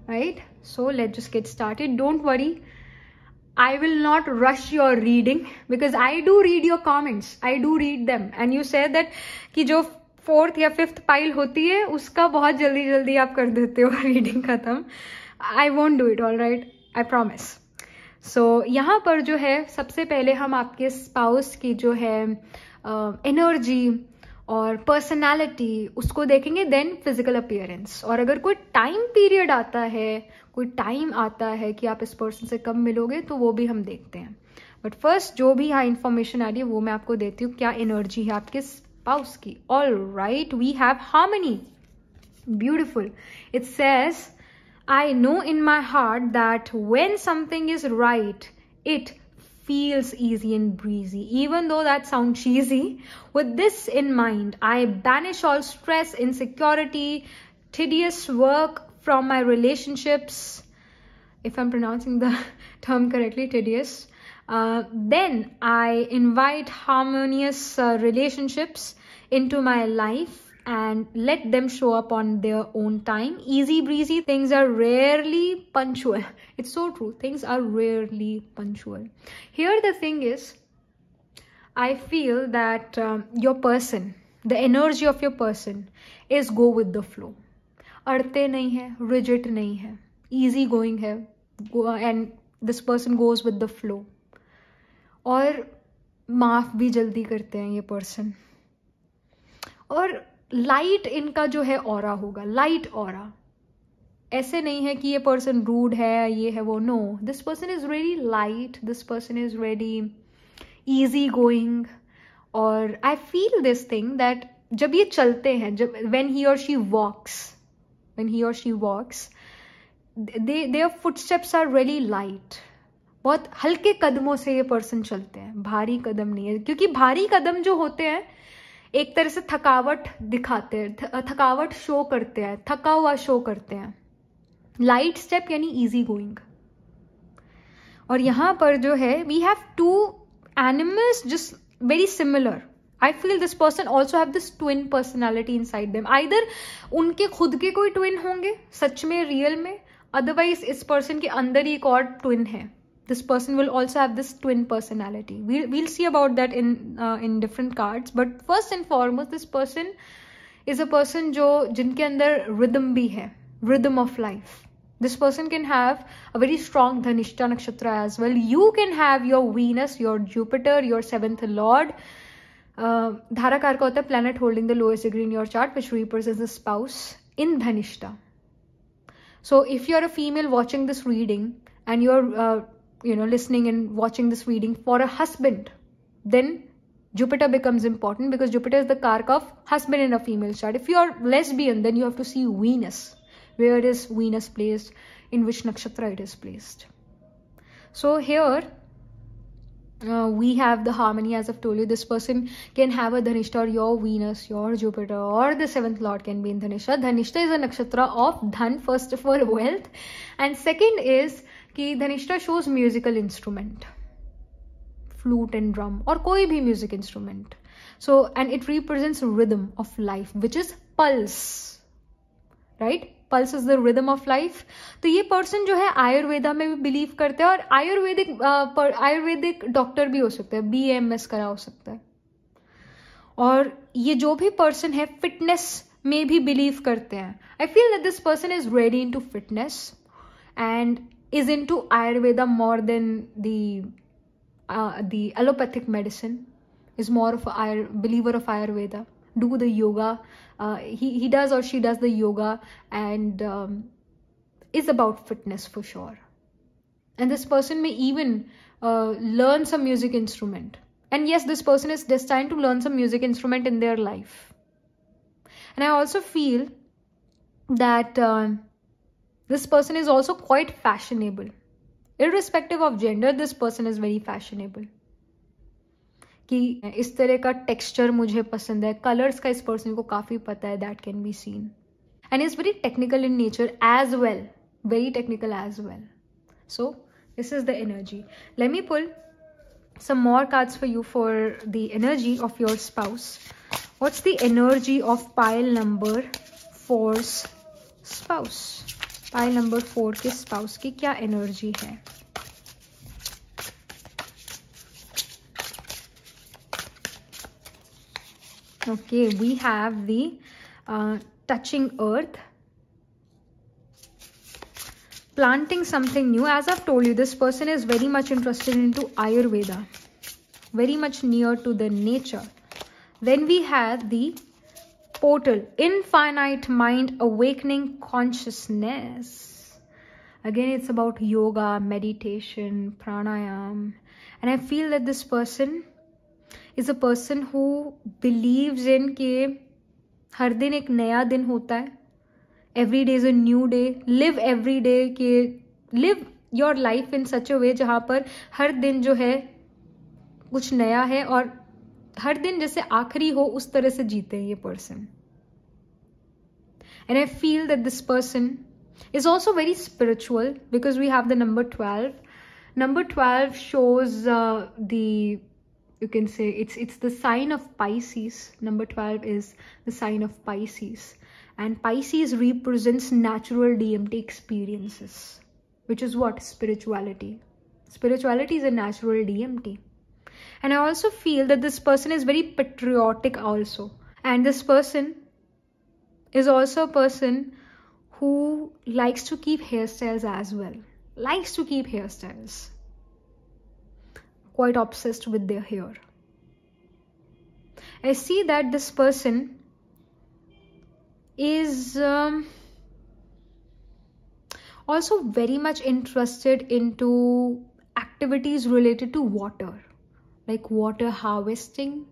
Right. So let's just get started. Don't worry I will not rush your reading because I do read your comments. I do read them. And you said that ki jo fourth ya fifth pile hoti hai uska bahut jaldi jaldi aap kar dete ho reading khatam i won't do it all right i promise so so, यहाँ पर जो है सबसे पहले हम आपके spouse की जो है एनर्जी uh, और पर्सनालिटी उसको देखेंगे देन फिजिकल अपियरेंस और अगर कोई टाइम पीरियड आता है कोई टाइम आता है कि आप इस पर्सन से कब मिलोगे तो वो भी हम देखते हैं बट फर्स्ट जो भी यहाँ इन्फॉर्मेशन आ रही है वो मैं आपको देती हूँ क्या एनर्जी है आपके स्पाउस की all right we have harmony beautiful it says I know in my heart that when something is right it feels easy easy and even though that that sounds with this in mind I banish all stress insecurity tedious work from my relationships, if I'm pronouncing the term correctly, tedious. Uh, then I invite harmonious uh, relationships into my life and let them show up on their own time. Easy breezy things are rarely punctual. It's so true. Things are rarely punctual. Here, the thing is, I feel that um, your person, the energy of your person, is go with the flow. अड़ते नहीं है rigid नहीं है easy going है and this person goes with the flow और माफ़ भी जल्दी करते हैं ये पर्सन और लाइट इनका जो है और होगा लाइट और ऐसे नहीं है कि ये पर्सन रूड है ये है वो no this person is ready light this person is ready easy going और I feel this thing that जब ये चलते हैं जब वेन ही और she walks when he or she walks they their footsteps are really light बहुत हल्के कदमों से ये पर्सन चलते हैं भारी कदम नहीं है क्योंकि भारी कदम जो होते हैं एक तरह से थकावट दिखाते हैं थकावट शो करते हैं थका हुआ शो करते हैं लाइट स्टेप यानी इजी गोइंग और यहां पर जो है we have two animals just very similar I feel this person also have this twin personality inside them. Either, either उनके खुद के कोई ट्विन होंगे सच में real में otherwise इस person के अंदर ही एक और ट्विन है this person will also have this twin personality we'll, see about that in uh, in different cards but first and foremost this person is a person jo jinke andar rhythm bhi hai rhythm of life this person can have a very strong dhanishta nakshatra as well you can have your venus your jupiter your seventh lord uh, धारा car का होता है planet holding the lowest degree in your chart which represents the spouse in Dhanishta so if you are a female watching this reading and you are you know listening and watching this reading for a husband then jupiter becomes important because jupiter is the kark of husband in a female chart if you are lesbian then you have to see venus where is venus placed in which nakshatra it is placed so here uh, we have the harmony as I've told you this person can have a Dhanishta or your Venus your Jupiter or the seventh lord can be in Dhanishta Dhanishta is a nakshatra of Dhan first of all wealth and second is ki Dhanishta shows musical instrument flute and drum or koi bhi music instrument so and it represents rhythm of life which is pulse right pulse is the rhythm of life तो ये person जो है आयुर्वेदा में भी believe करते हैं और Ayurvedic Ayurvedic doctor भी हो सकते हैं बी एम एस करा हो सकता है और ये जो भी पर्सन है फिटनेस में भी बिलीव करते हैं I feel that this person is ready into fitness and is into Ayurveda more than the the allopathic medicine is more of a believer of ayurveda do the yoga Uh, he, he does or she does the yoga and um, is about fitness for sure. And this person may even uh, learn some music instrument. And yes, this person is destined to learn some music instrument in their life. And I also feel that uh, this person is also quite fashionable. Irrespective of gender, this person is very fashionable. कि इस तरह का texture मुझे पसंद है colours का इस person को काफी पता है that can be seen and is very technical in nature as well very technical as well so this is the energy let me pull some more cards for you for the energy of your spouse what's the energy of pile number four's spouse pile number four के spouse की क्या energy है okay we have the uh, touching earth planting something new as i've told you this person is very much interested into ayurveda very much near to the nature then we have the portal infinite mind awakening consciousness again it's about yoga meditation pranayam and i feel that this person is a person who believes in के हर दिन एक नया दिन होता है every day is a new day live every day के live your life in such a way जहाँ पर हर दिन जो है कुछ नया है और हर दिन जैसे आखिरी हो उस तरह से जीते हैं ये person and I feel that this person is also very spiritual because we have the number twelve number twelve shows the you can say it's it's the sign of pisces number 12 is the sign of pisces and pisces represents natural dmt experiences which is what spirituality spirituality is a natural dmt and i also feel that this person is very patriotic also and this person is also a person who likes to keep hairstyles as well likes to keep hairstyles quite obsessed with their hair. I see that this person is um, also very much interested into activities related to water like water harvesting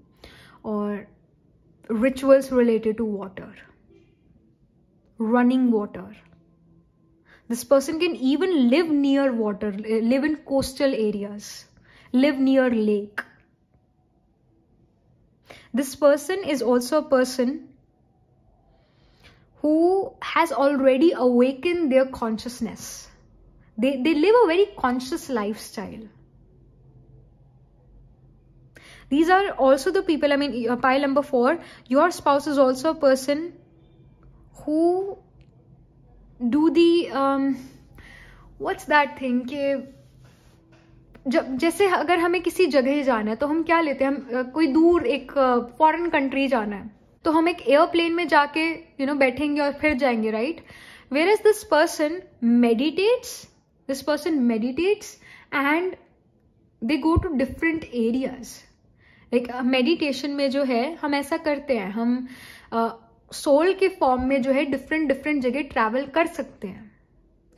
or rituals related to water running water this person can even live near water eh, live in coastal areas live near lake. This person is also a person who has already awakened their consciousness. They, they live a very conscious lifestyle. These are also the people, I mean, uh, pile number four, your spouse is also a person who do the, um, what's that thing? Ke, जब जैसे अगर हमें किसी जगह जाना है तो हम क्या लेते हैं हम कोई दूर एक फॉरेन कंट्री जाना है तो हम एक एयरप्लेन में जाके यू you नो know, बैठेंगे और फिर जाएंगे right where is this person meditates this person meditates and they go to different areas like meditation में जो है हम ऐसा करते हैं हम सोल uh, के फॉर्म में जो है डिफरेंट डिफरेंट जगह ट्रैवल कर सकते हैं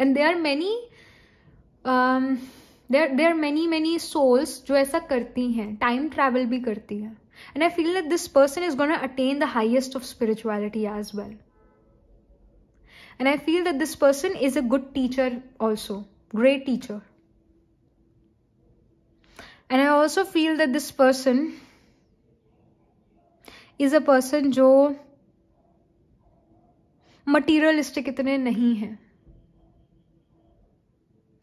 and they are many there there many many souls जो ऐसा करती हैं टाइम ट्रैवल भी करती है and I feel that this person is gonna attain the highest of spirituality as well and I feel that this person is a good teacher also great teacher and I also feel that this person is a person जो materialistic इतने नहीं हैं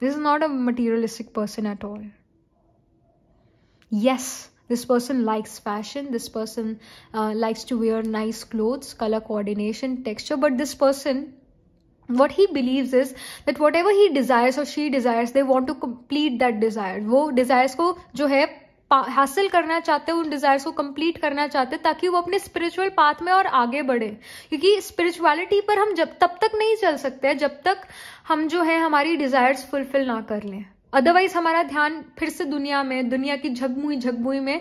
This is not a materialistic person at all. Yes, this person likes fashion. This person uh, likes to wear nice clothes, color coordination, texture. But this person, what he believes is that whatever he desires or she desires, they want to complete that desire. वो desires को जो है हासिल करना चाहते हैं उन desires को कंप्लीट करना चाहते हैं ताकि वो अपने स्पिरिचुअल पाथ में और आगे बढ़े क्योंकि स्पिरिचुअलिटी पर हम जब तब तक नहीं चल सकते जब तक हम जो है हमारी डिजायर्स फुलफिल ना कर लें अदरवाइज हमारा ध्यान फिर से दुनिया में दुनिया की झगमुई झगमुई में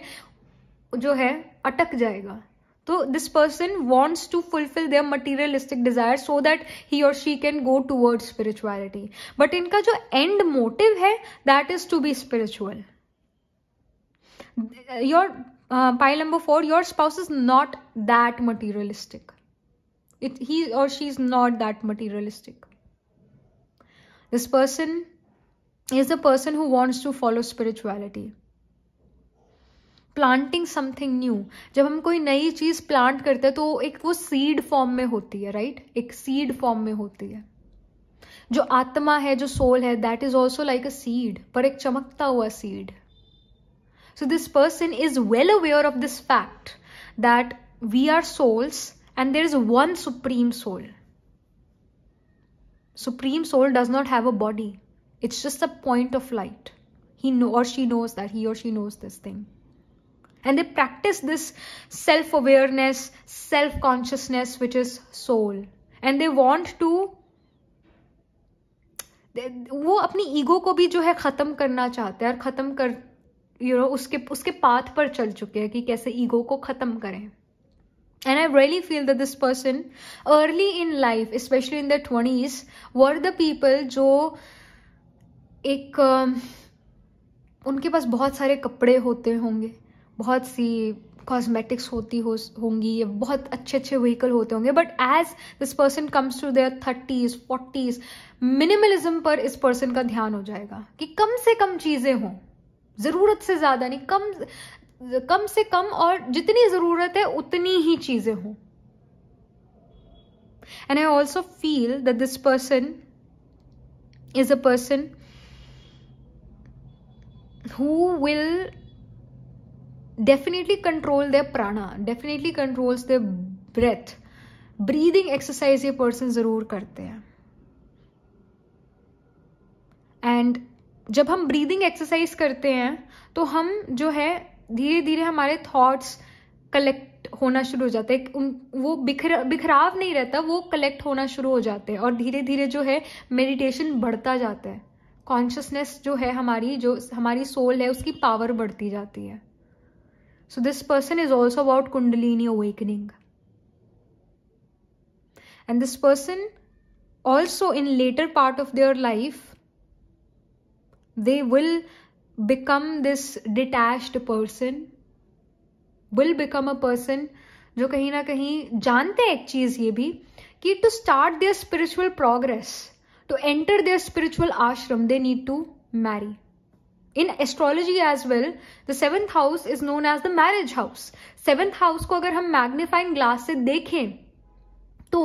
जो है अटक जाएगा तो this person wants to fulfil their materialistic desire so that he और she can go toward spirituality but इनका जो एंड मोटिव है that is to be spiritual your uh, pile number four, your spouse is not that materialistic. It, he or she is not that materialistic. This person is a person who wants to follow spirituality. Planting something new जब हम कोई नई चीज़ plant करते हैं तो एक वो seed form में होती है राइट right? एक सीड फॉर्म में होती है जो आत्मा है जो सोल है that is also like a seed पर एक चमकता हुआ seed So this person is well aware of this fact that we are souls and there is one supreme soul. Supreme soul does not have a body. It's just a point of light. He know, or she knows that. He or she knows this thing. And they practice this self-awareness, self-consciousness, which is soul. And they want to वो अपनी ego को भी जो है ख़त्म करना चाहते हैं और ख़त्म कर यू नो उसके उसके पाथ पर चल चुके हैं कि कैसे ईगो को ख़त्म करें and I really feel that this person early in life specially in the twenties were the people जो एक um, उनके पास बहुत सारे कपड़े होते होंगे बहुत सी कॉस्मेटिक्स होती हो होंगी या बहुत अच्छे अच्छे व्हीकल होते होंगे but as this person comes to their thirties forties minimalism पर इस पर्सन का ध्यान हो जाएगा कि कम से कम चीज़ें हों ज़रूरत से ज़्यादा नहीं कम कम से कम और जितनी ज़रूरत है उतनी ही चीज़ें हों and I also feel that this person is a person who will definitely control their prana definitely controls their breath breathing exercise ये person ज़रूर करते हैं and जब हम ब्रीदिंग एक्सरसाइज करते हैं तो हम जो है धीरे धीरे हमारे थॉट्स कलेक्ट होना शुरू हो जाते हैं वो बिखर बिखराव नहीं रहता वो कलेक्ट होना शुरू हो जाते हैं और धीरे धीरे जो है मेडिटेशन बढ़ता जाता है कॉन्शियसनेस जो है हमारी जो हमारी सोल है उसकी पावर बढ़ती जाती है so this person is also about kundalini awakening and this person also in later part of their life they will become this detached person will become a person जो कहीं ना कहीं जानते हैं एक चीज ये भी कि to start their spiritual progress to enter their spiritual ashram they need to marry in astrology as well the seventh house is known as the marriage house seventh house को अगर हम मैग्निफाइंग ग्लास से देखें तो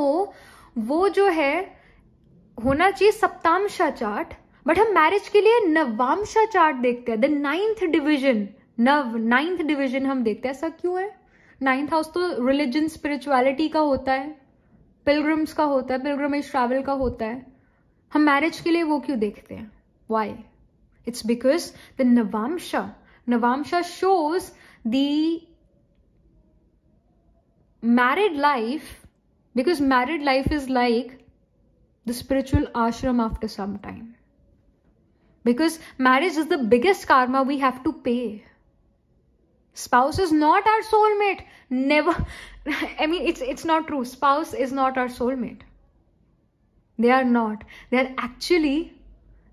वो जो है होना चाहिए सप्तांशा चार्ट बट हम मैरिज के लिए नवामशा चार्ट देखते हैं द नाइन्थ डिविजन नव नाइन्थ डिविजन हम देखते हैं ऐसा क्यों है नाइन्थ हाउस तो रिलीजन स्पिरिचुअलिटी का होता है पिलग्रम्स का होता है पिलग्रमेज ट्रैवल का होता है हम मैरिज के लिए वो क्यों देखते हैं why it's because the Navamsha Navamsha shows the married life because married life is like the spiritual ashram after some time because marriage is the biggest karma we have to pay spouse is not our soulmate never I mean it's it's not true spouse is not our soulmate they are not they are actually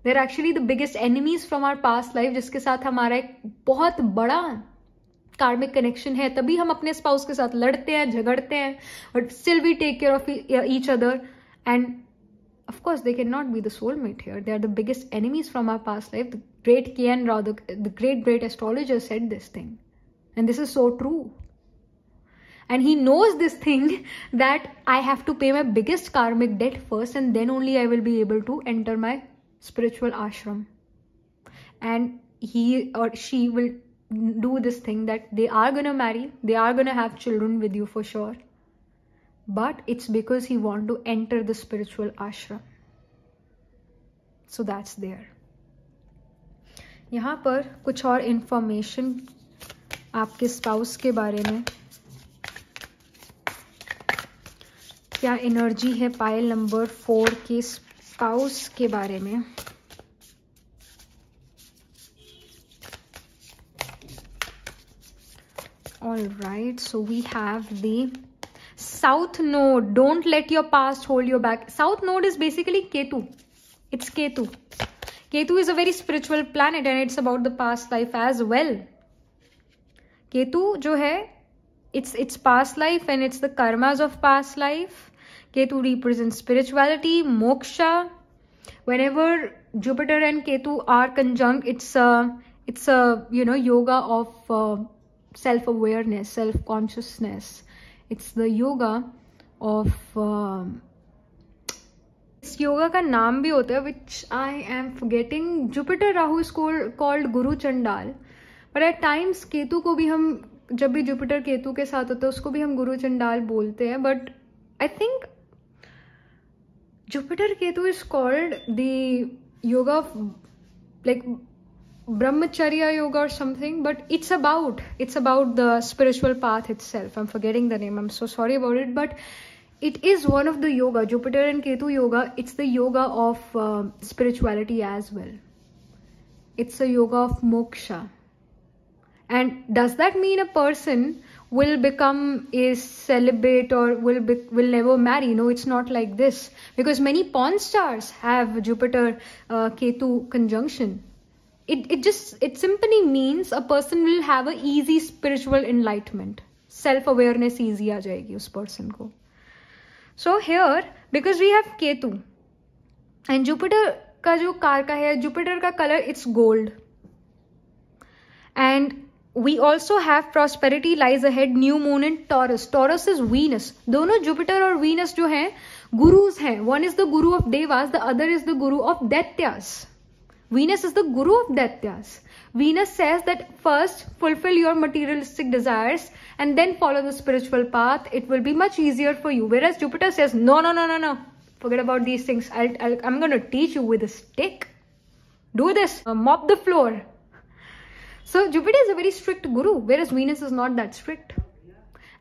they are actually the biggest enemies from our past life जिसके साथ हमारा एक बहुत बड़ा karmic connection है तभी हम अपने स्पाउस के साथ लड़ते हैं झगड़ते हैं but still we take care of each other and of course they cannot be the soulmate here they are the biggest enemies from our past life the great kian rao the, the great great astrologer said this thing and this is so true and he knows this thing that i have to pay my biggest karmic debt first and then only i will be able to enter my spiritual ashram and he or she will do this thing that they are going to marry they are going to have children with you for sure but it's because he want to enter the spiritual ashram so that's there यहाँ पर कुछ और information आपके spouse के बारे में क्या energy है पायल नंबर फोर के स्पाउस के बारे में all right so we have the south node don't let your past hold you back south node is basically ketu it's ketu ketu is a very spiritual planet and it's about the past life as well ketu jo hai it's it's past life and it's the karmas of past life ketu represents spirituality moksha whenever jupiter and ketu are conjunct it's a it's a you know yoga of uh, self awareness self consciousness it's the yoga of इस योगा का नाम भी होता है which I am forgetting Jupiter Rahu is called Guru Chandal but at times Ketu को भी हम जब भी जुपिटर केतु के साथ होते हैं उसको भी हम गुरु चंडाल बोलते हैं but I think Jupiter Ketu is called the yoga like brahmacharya yoga or something but it's about it's about the spiritual path itself i'm forgetting the name i'm so sorry about it but it is one of the yoga jupiter and ketu yoga it's the yoga of uh, spirituality as well it's a yoga of moksha and does that mean a person will become a celibate or will be, will never marry no it's not like this because many pawn stars have jupiter uh, ketu conjunction it, it just it simply means a person will have a easy spiritual enlightenment self awareness easy aa jayegi us person ko so here because we have ketu and Jupiter ka jo कार का है Jupiter ka color it's gold and we also have prosperity lies ahead new moon in taurus taurus is venus dono jupiter aur venus jo हैं gurus hain one is the guru of devas the other is the guru of दैत्यास Venus is the guru of dattas. Venus says that first fulfill your materialistic desires and then follow the spiritual path. It will be much easier for you. Whereas Jupiter says, no, no, no, no, no. Forget about these things. i am going to teach you with a stick. Do this. Uh, mop the floor. So Jupiter is a very strict guru, whereas Venus is not that strict.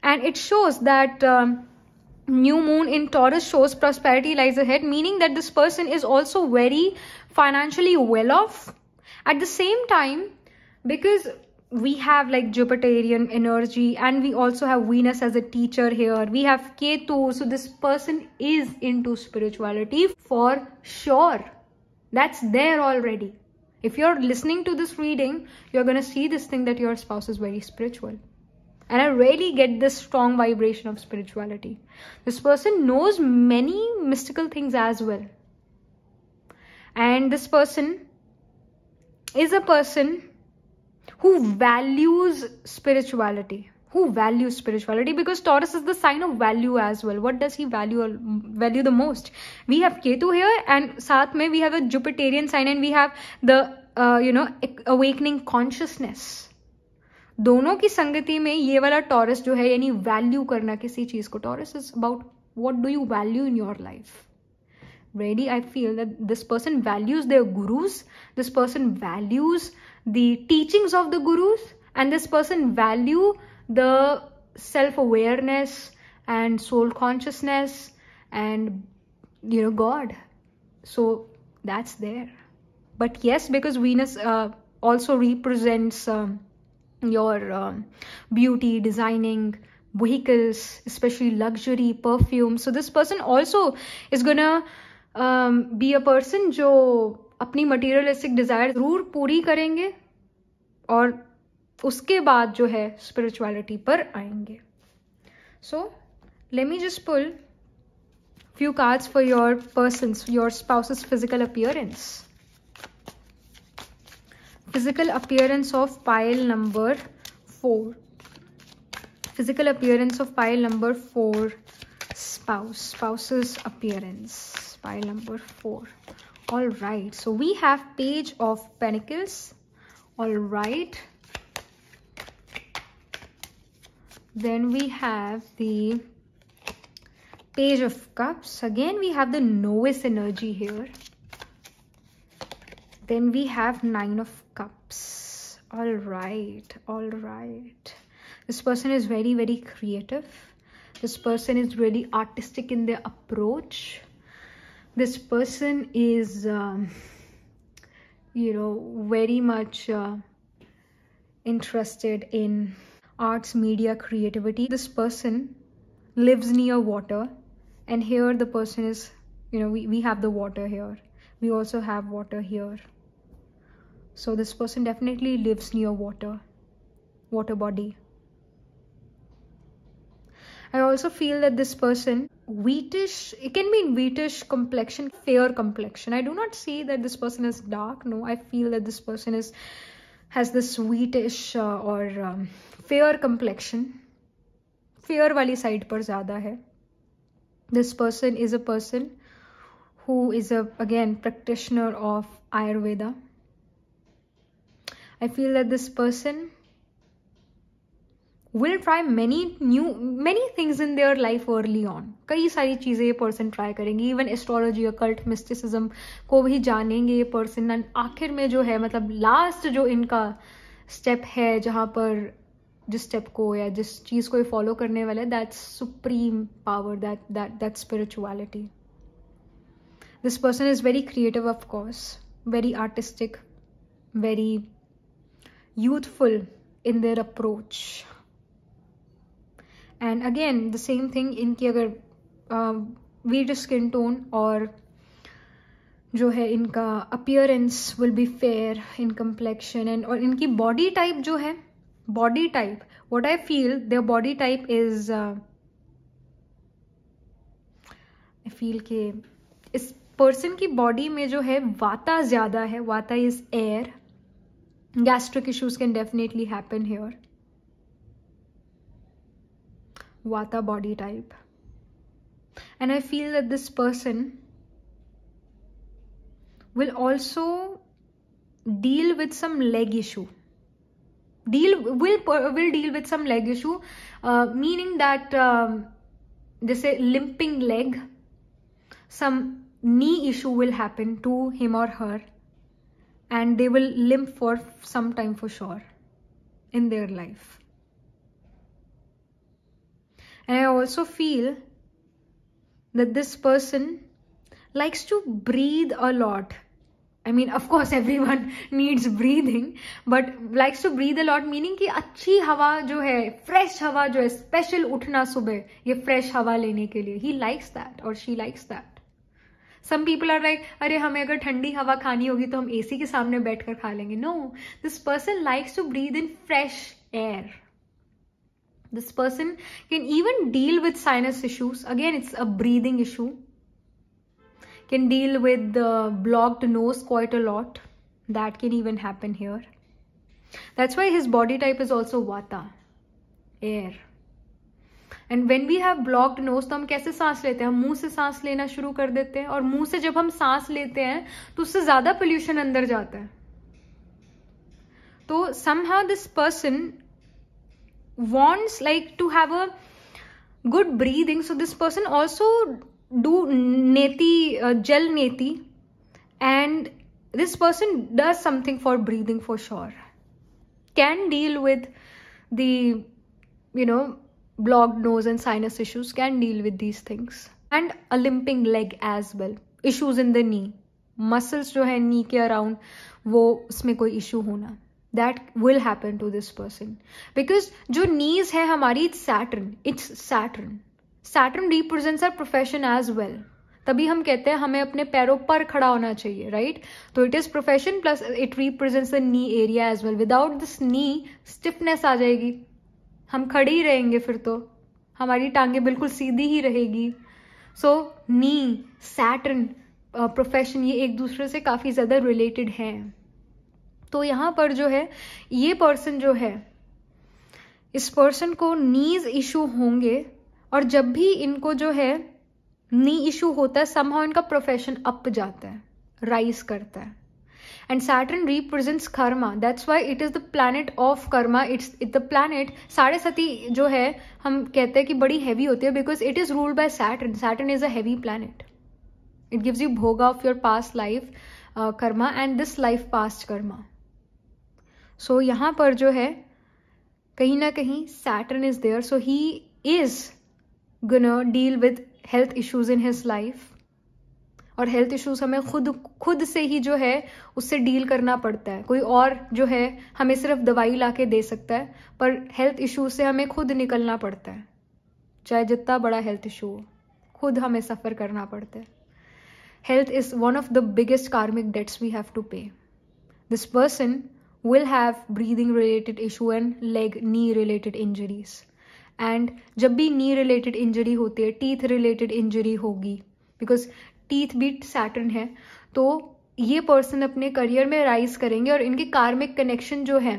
And it shows that... Um, new moon in taurus shows prosperity lies ahead meaning that this person is also very financially well off at the same time because we have like jupiterian energy and we also have venus as a teacher here we have ketu so this person is into spirituality for sure that's there already if you're listening to this reading you're going to see this thing that your spouse is very spiritual and I really get this strong vibration of spirituality. This person knows many mystical things as well. And this person is a person who values spirituality who values spirituality because taurus is the sign of value as well what does he value value the most we have ketu here and saath mein we have a jupiterian sign and we have the uh, you know awakening consciousness दोनों की संगति में ये वाला taurus जो है यानी value करना किसी चीज को Taurus is about what do you value in your life ready I feel that this person values their gurus this person values the teachings of the gurus and this person value the self awareness and soul consciousness and you know God so that's there but yes because Venus also represents your uh, beauty designing vehicles especially luxury perfume so this person also is gonna um, be a person जो अपनी materialistic desire ज़रूर पूरी करेंगे और उसके बाद जो है स्पिरिचुअलिटी पर आएंगे सो let me just pull few cards for your person's your spouse's physical appearance physical appearance of pile number 4 physical appearance of pile number 4 spouse spouse's appearance pile number 4 all right so we have page of pentacles all right then we have the page of cups again we have the novice energy here then we have nine of cups all right all right this person is very very creative this person is really artistic in their approach this person is um, you know very much uh, interested in arts media creativity this person lives near water and here the person is you know we, we have the water here we also have water here so this person definitely lives near water, water body. I also feel that this person, wheatish, it can mean wheatish complexion, fair complexion. I do not see that this person is dark. No, I feel that this person is has this wheatish uh, or um, fair complexion. Fair wali side par zyada hai. This person is a person who is a again practitioner of Ayurveda. I feel that this person will try many new many things in their life early on कई सारी चीज़ें ये पर्सन try करेंगे even astrology occult, mysticism को भी जानेंगे ये पर्सन एंड आखिर में जो है मतलब लास्ट जो इनका स्टेप है जहाँ पर जिस स्टेप को या जिस चीज़ को ये फॉलो करने वाला है that supreme power that that that spirituality this person is very creative of course very artistic very youthful in their approach and again the same thing इनकी अगर वीड स्किन टोन और जो है इनका appearance will be fair in complexion and और इनकी body type जो है body type what I feel the body type is I feel के इस पर्सन की बॉडी में जो है वाता ज़्यादा है vata is air gastric issues can definitely happen here vata body type and i feel that this person will also deal with some leg issue deal will will deal with some leg issue uh, meaning that um, they say limping leg some knee issue will happen to him or her and they will limp for some time for sure in their life. And I also feel that this person likes to breathe a lot. I mean, of course, everyone needs breathing, but likes to breathe a lot, meaning कि अच्छी हवा जो है fresh हवा जो है special उठना सुबह ये fresh हवा लेने के लिए He likes that, or she likes that. Some people are like अरे हमें अगर ठंडी हवा खानी होगी तो हम एसी के सामने बैठकर खा लेंगे no this person likes to breathe in fresh air this person can even deal with sinus issues again it's a breathing issue can deal with the blocked nose quite a lot that can even happen here that's why his body type is also vata air and when we have blocked nose तो हम कैसे सांस लेते हैं हम मुंह से सांस लेना शुरू कर देते हैं और मुंह से जब हम सांस लेते हैं तो उससे ज्यादा पोल्यूशन अंदर जाता है तो somehow this person wants like to have a good breathing so this person also do neti jal neti and this person does something for breathing for sure can deal with the no blocked nose and sinus issues can deal with these things and a limping leg as well issues in the knee muscles jo hai knee ke around wo usme koi issue hona that will happen to this person because jo knees hai hamari it's saturn it's saturn saturn represents our profession as well तभी हम कहते हैं हमें अपने पैरों पर खड़ा होना चाहिए राइट तो it is profession plus it represents the knee area as well without this knee stiffness आ जाएगी हम खड़े ही रहेंगे फिर तो हमारी टांगे बिल्कुल सीधी ही रहेगी सो नी सैटर्न प्रोफेशन ये एक दूसरे से काफ़ी ज़्यादा रिलेटेड हैं तो यहाँ पर जो है ये पर्सन जो है इस पर्सन को नीज इशू होंगे और जब भी इनको जो है नी इशू होता है समहा इनका प्रोफेशन अप जाता है राइज करता है and Saturn represents karma. That's why it is the planet of karma. It's it the planet साढ़े सती जो है हम कहते हैं कि बड़ी हैवी होती है because it is ruled by Saturn Saturn is a heavy planet it gives you bhoga of your past life karma and this life past karma so यहाँ पर जो है कहीं ना कहीं Saturn is there so he is gonna deal with health issues in his life और health issues हमें खुद खुद से ही जो है उससे डील करना पड़ता है कोई और जो है हमें सिर्फ दवाई ला के दे सकता है पर हेल्थ इश्यूज से हमें खुद निकलना पड़ता है चाहे जितना बड़ा हेल्थ इशू हो खुद हमें सफ़र करना पड़ता है health is one of the biggest karmic debts we have to pay this person will have breathing related issue and leg knee related injuries and जब भी नी रिलेटेड इंजरी होती है टीथ रिलेटेड इंजरी होगी because teeth beat Saturn है तो ये person अपने career में राइज करेंगे और इनके कार्मिक कनेक्शन जो है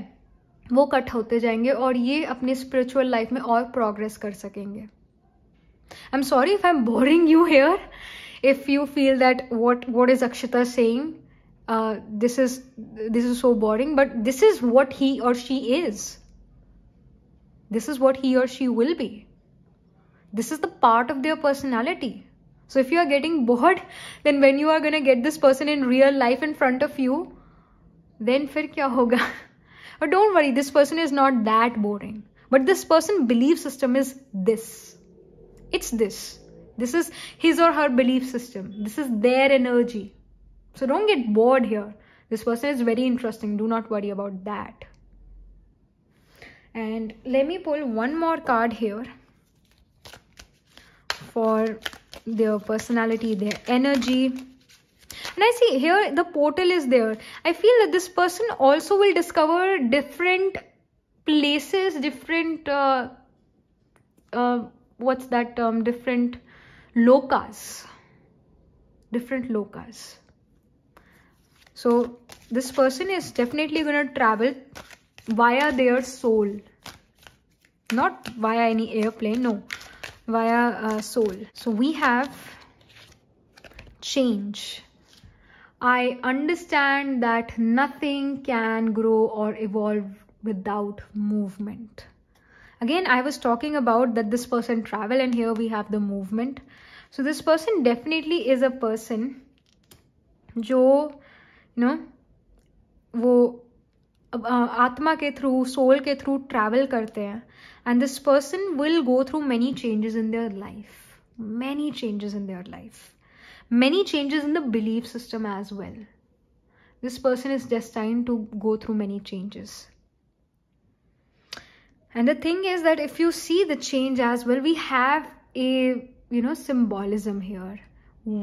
वो कट होते जाएंगे और ये अपने स्पिरिचुअल लाइफ में और प्रोग्रेस कर सकेंगे I am sorry if I am boring you here if you feel that what what is Akshata saying this is this is so boring but this is what he और she is this is what he और she will be this is the part of their personality So if you are getting bored, then when you are going to get this person in real life in front of you, then fir kya hoga? but don't worry, this person is not that boring. But this person' belief system is this. It's this. This is his or her belief system. This is their energy. So don't get bored here. This person is very interesting. Do not worry about that. And let me pull one more card here for their personality their energy and i see here the portal is there i feel that this person also will discover different places different uh, uh, what's that term different lokas different lokas so this person is definitely going to travel via their soul not via any airplane no via uh, soul. So we have change. I understand that nothing can grow or evolve without movement. Again, I was talking about that this person travel and here we have the movement. So this person definitely is a person जो you wo, वो आत्मा के through soul के through travel करते हैं and this person will go through many changes in their life many changes in their life many changes in the belief system as well this person is destined to go through many changes and the thing is that if you see the change as well we have a you know symbolism here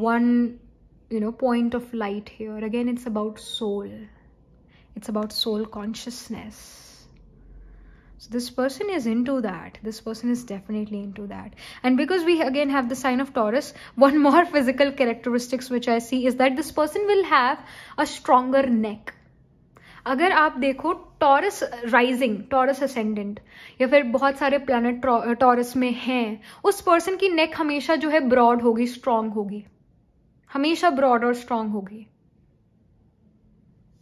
one you know point of light here again it's about soul it's about soul consciousness so this person is into that this person is definitely into that and because we again have the sign of taurus one more physical characteristics which i see is that this person will have a stronger neck अगर आप देखो taurus rising taurus ascendant या फिर बहुत सारे planet taurus uh, में हैं उस पर्सन की नेक हमेशा जो है ब्रॉड होगी स्ट्रांग होगी हमेशा ब्रॉड और स्ट्रांग होगी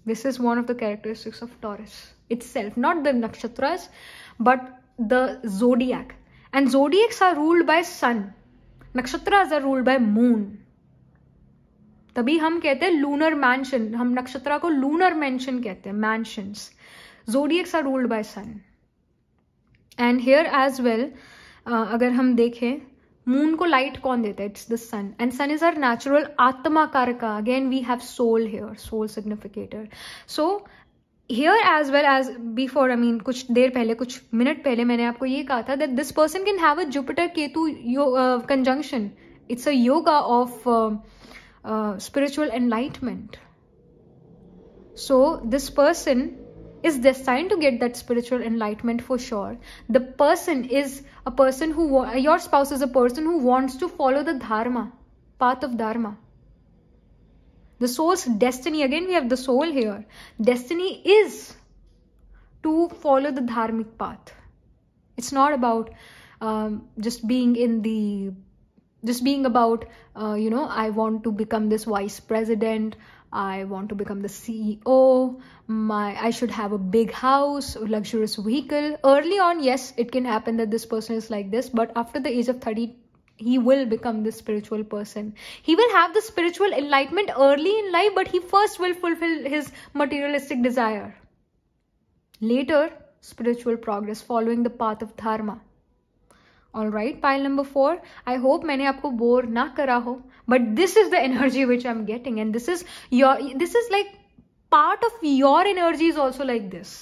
this is one of the characteristics of Taurus itself, not the nakshatras, but the zodiac. And zodiacs are ruled by sun. Nakshatras are ruled by moon. तभी हम कहते हैं लूनर मैंशन हम नक्षत्रा को लूनर मैंशन कहते हैं mansion zodiacs are ruled by sun and here as well अगर हम देखें मून को लाइट कौन देता है it's the sun and sun is our natural atma karaka again we have soul here soul significator so here as well as before I mean कुछ देर पहले कुछ मिनट पहले मैंने आपको ये कहा था that this person can have a Jupiter Ketu conjunction it's a yoga of spiritual enlightenment so this person is destine to get that spiritual enlightenment for sure the person is a person who your spouse is a person who wants to follow the dharma path of dharma The soul's destiny, again we have the soul here. Destiny is to follow the dharmic path. It's not about um, just being in the, just being about, uh, you know, I want to become this vice president. I want to become the CEO. My I should have a big house, luxurious vehicle. Early on, yes, it can happen that this person is like this, but after the age of 30 he will become the spiritual person he will have the spiritual enlightenment early in life but he first will fulfill his materialistic desire later spiritual progress following the path of dharma all right pile number 4 i hope maine aapko bore na kara ho but this is the energy which i'm getting and this is your this is like part of your energy is also like this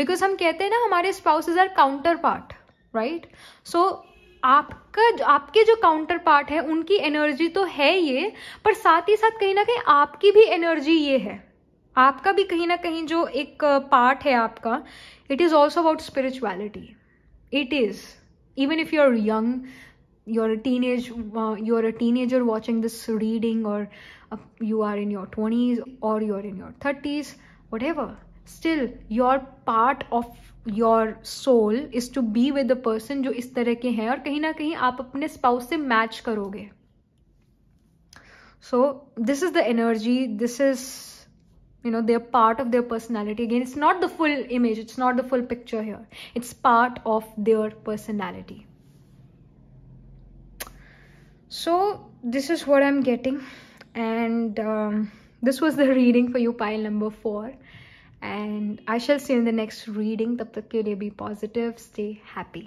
because हम कहते हैं ना spouses are counterpart right so आपका जो आपके जो counter part है उनकी एनर्जी तो है ये पर साथ ही साथ कहीं ना कहीं आपकी भी एनर्जी ये है आपका भी कहीं ना कहीं जो एक पार्ट है आपका it is also about spirituality it is even if you are young you a teenage you a teenager watching this reading और you are in your twenties और you are in your thirties whatever still your part of your soul is to be with a person जो इस तरह के हैं और कहीं ना कहीं आप अपने स्पाउस से मैच करोगे so this is the energy this is you know their part of their personality again it's not the full image it's not the full picture here it's part of their personality so this is what I am getting and this was the reading for you pile number four and I shall see you in the next reading. Tab tak ke liye be positive, stay happy.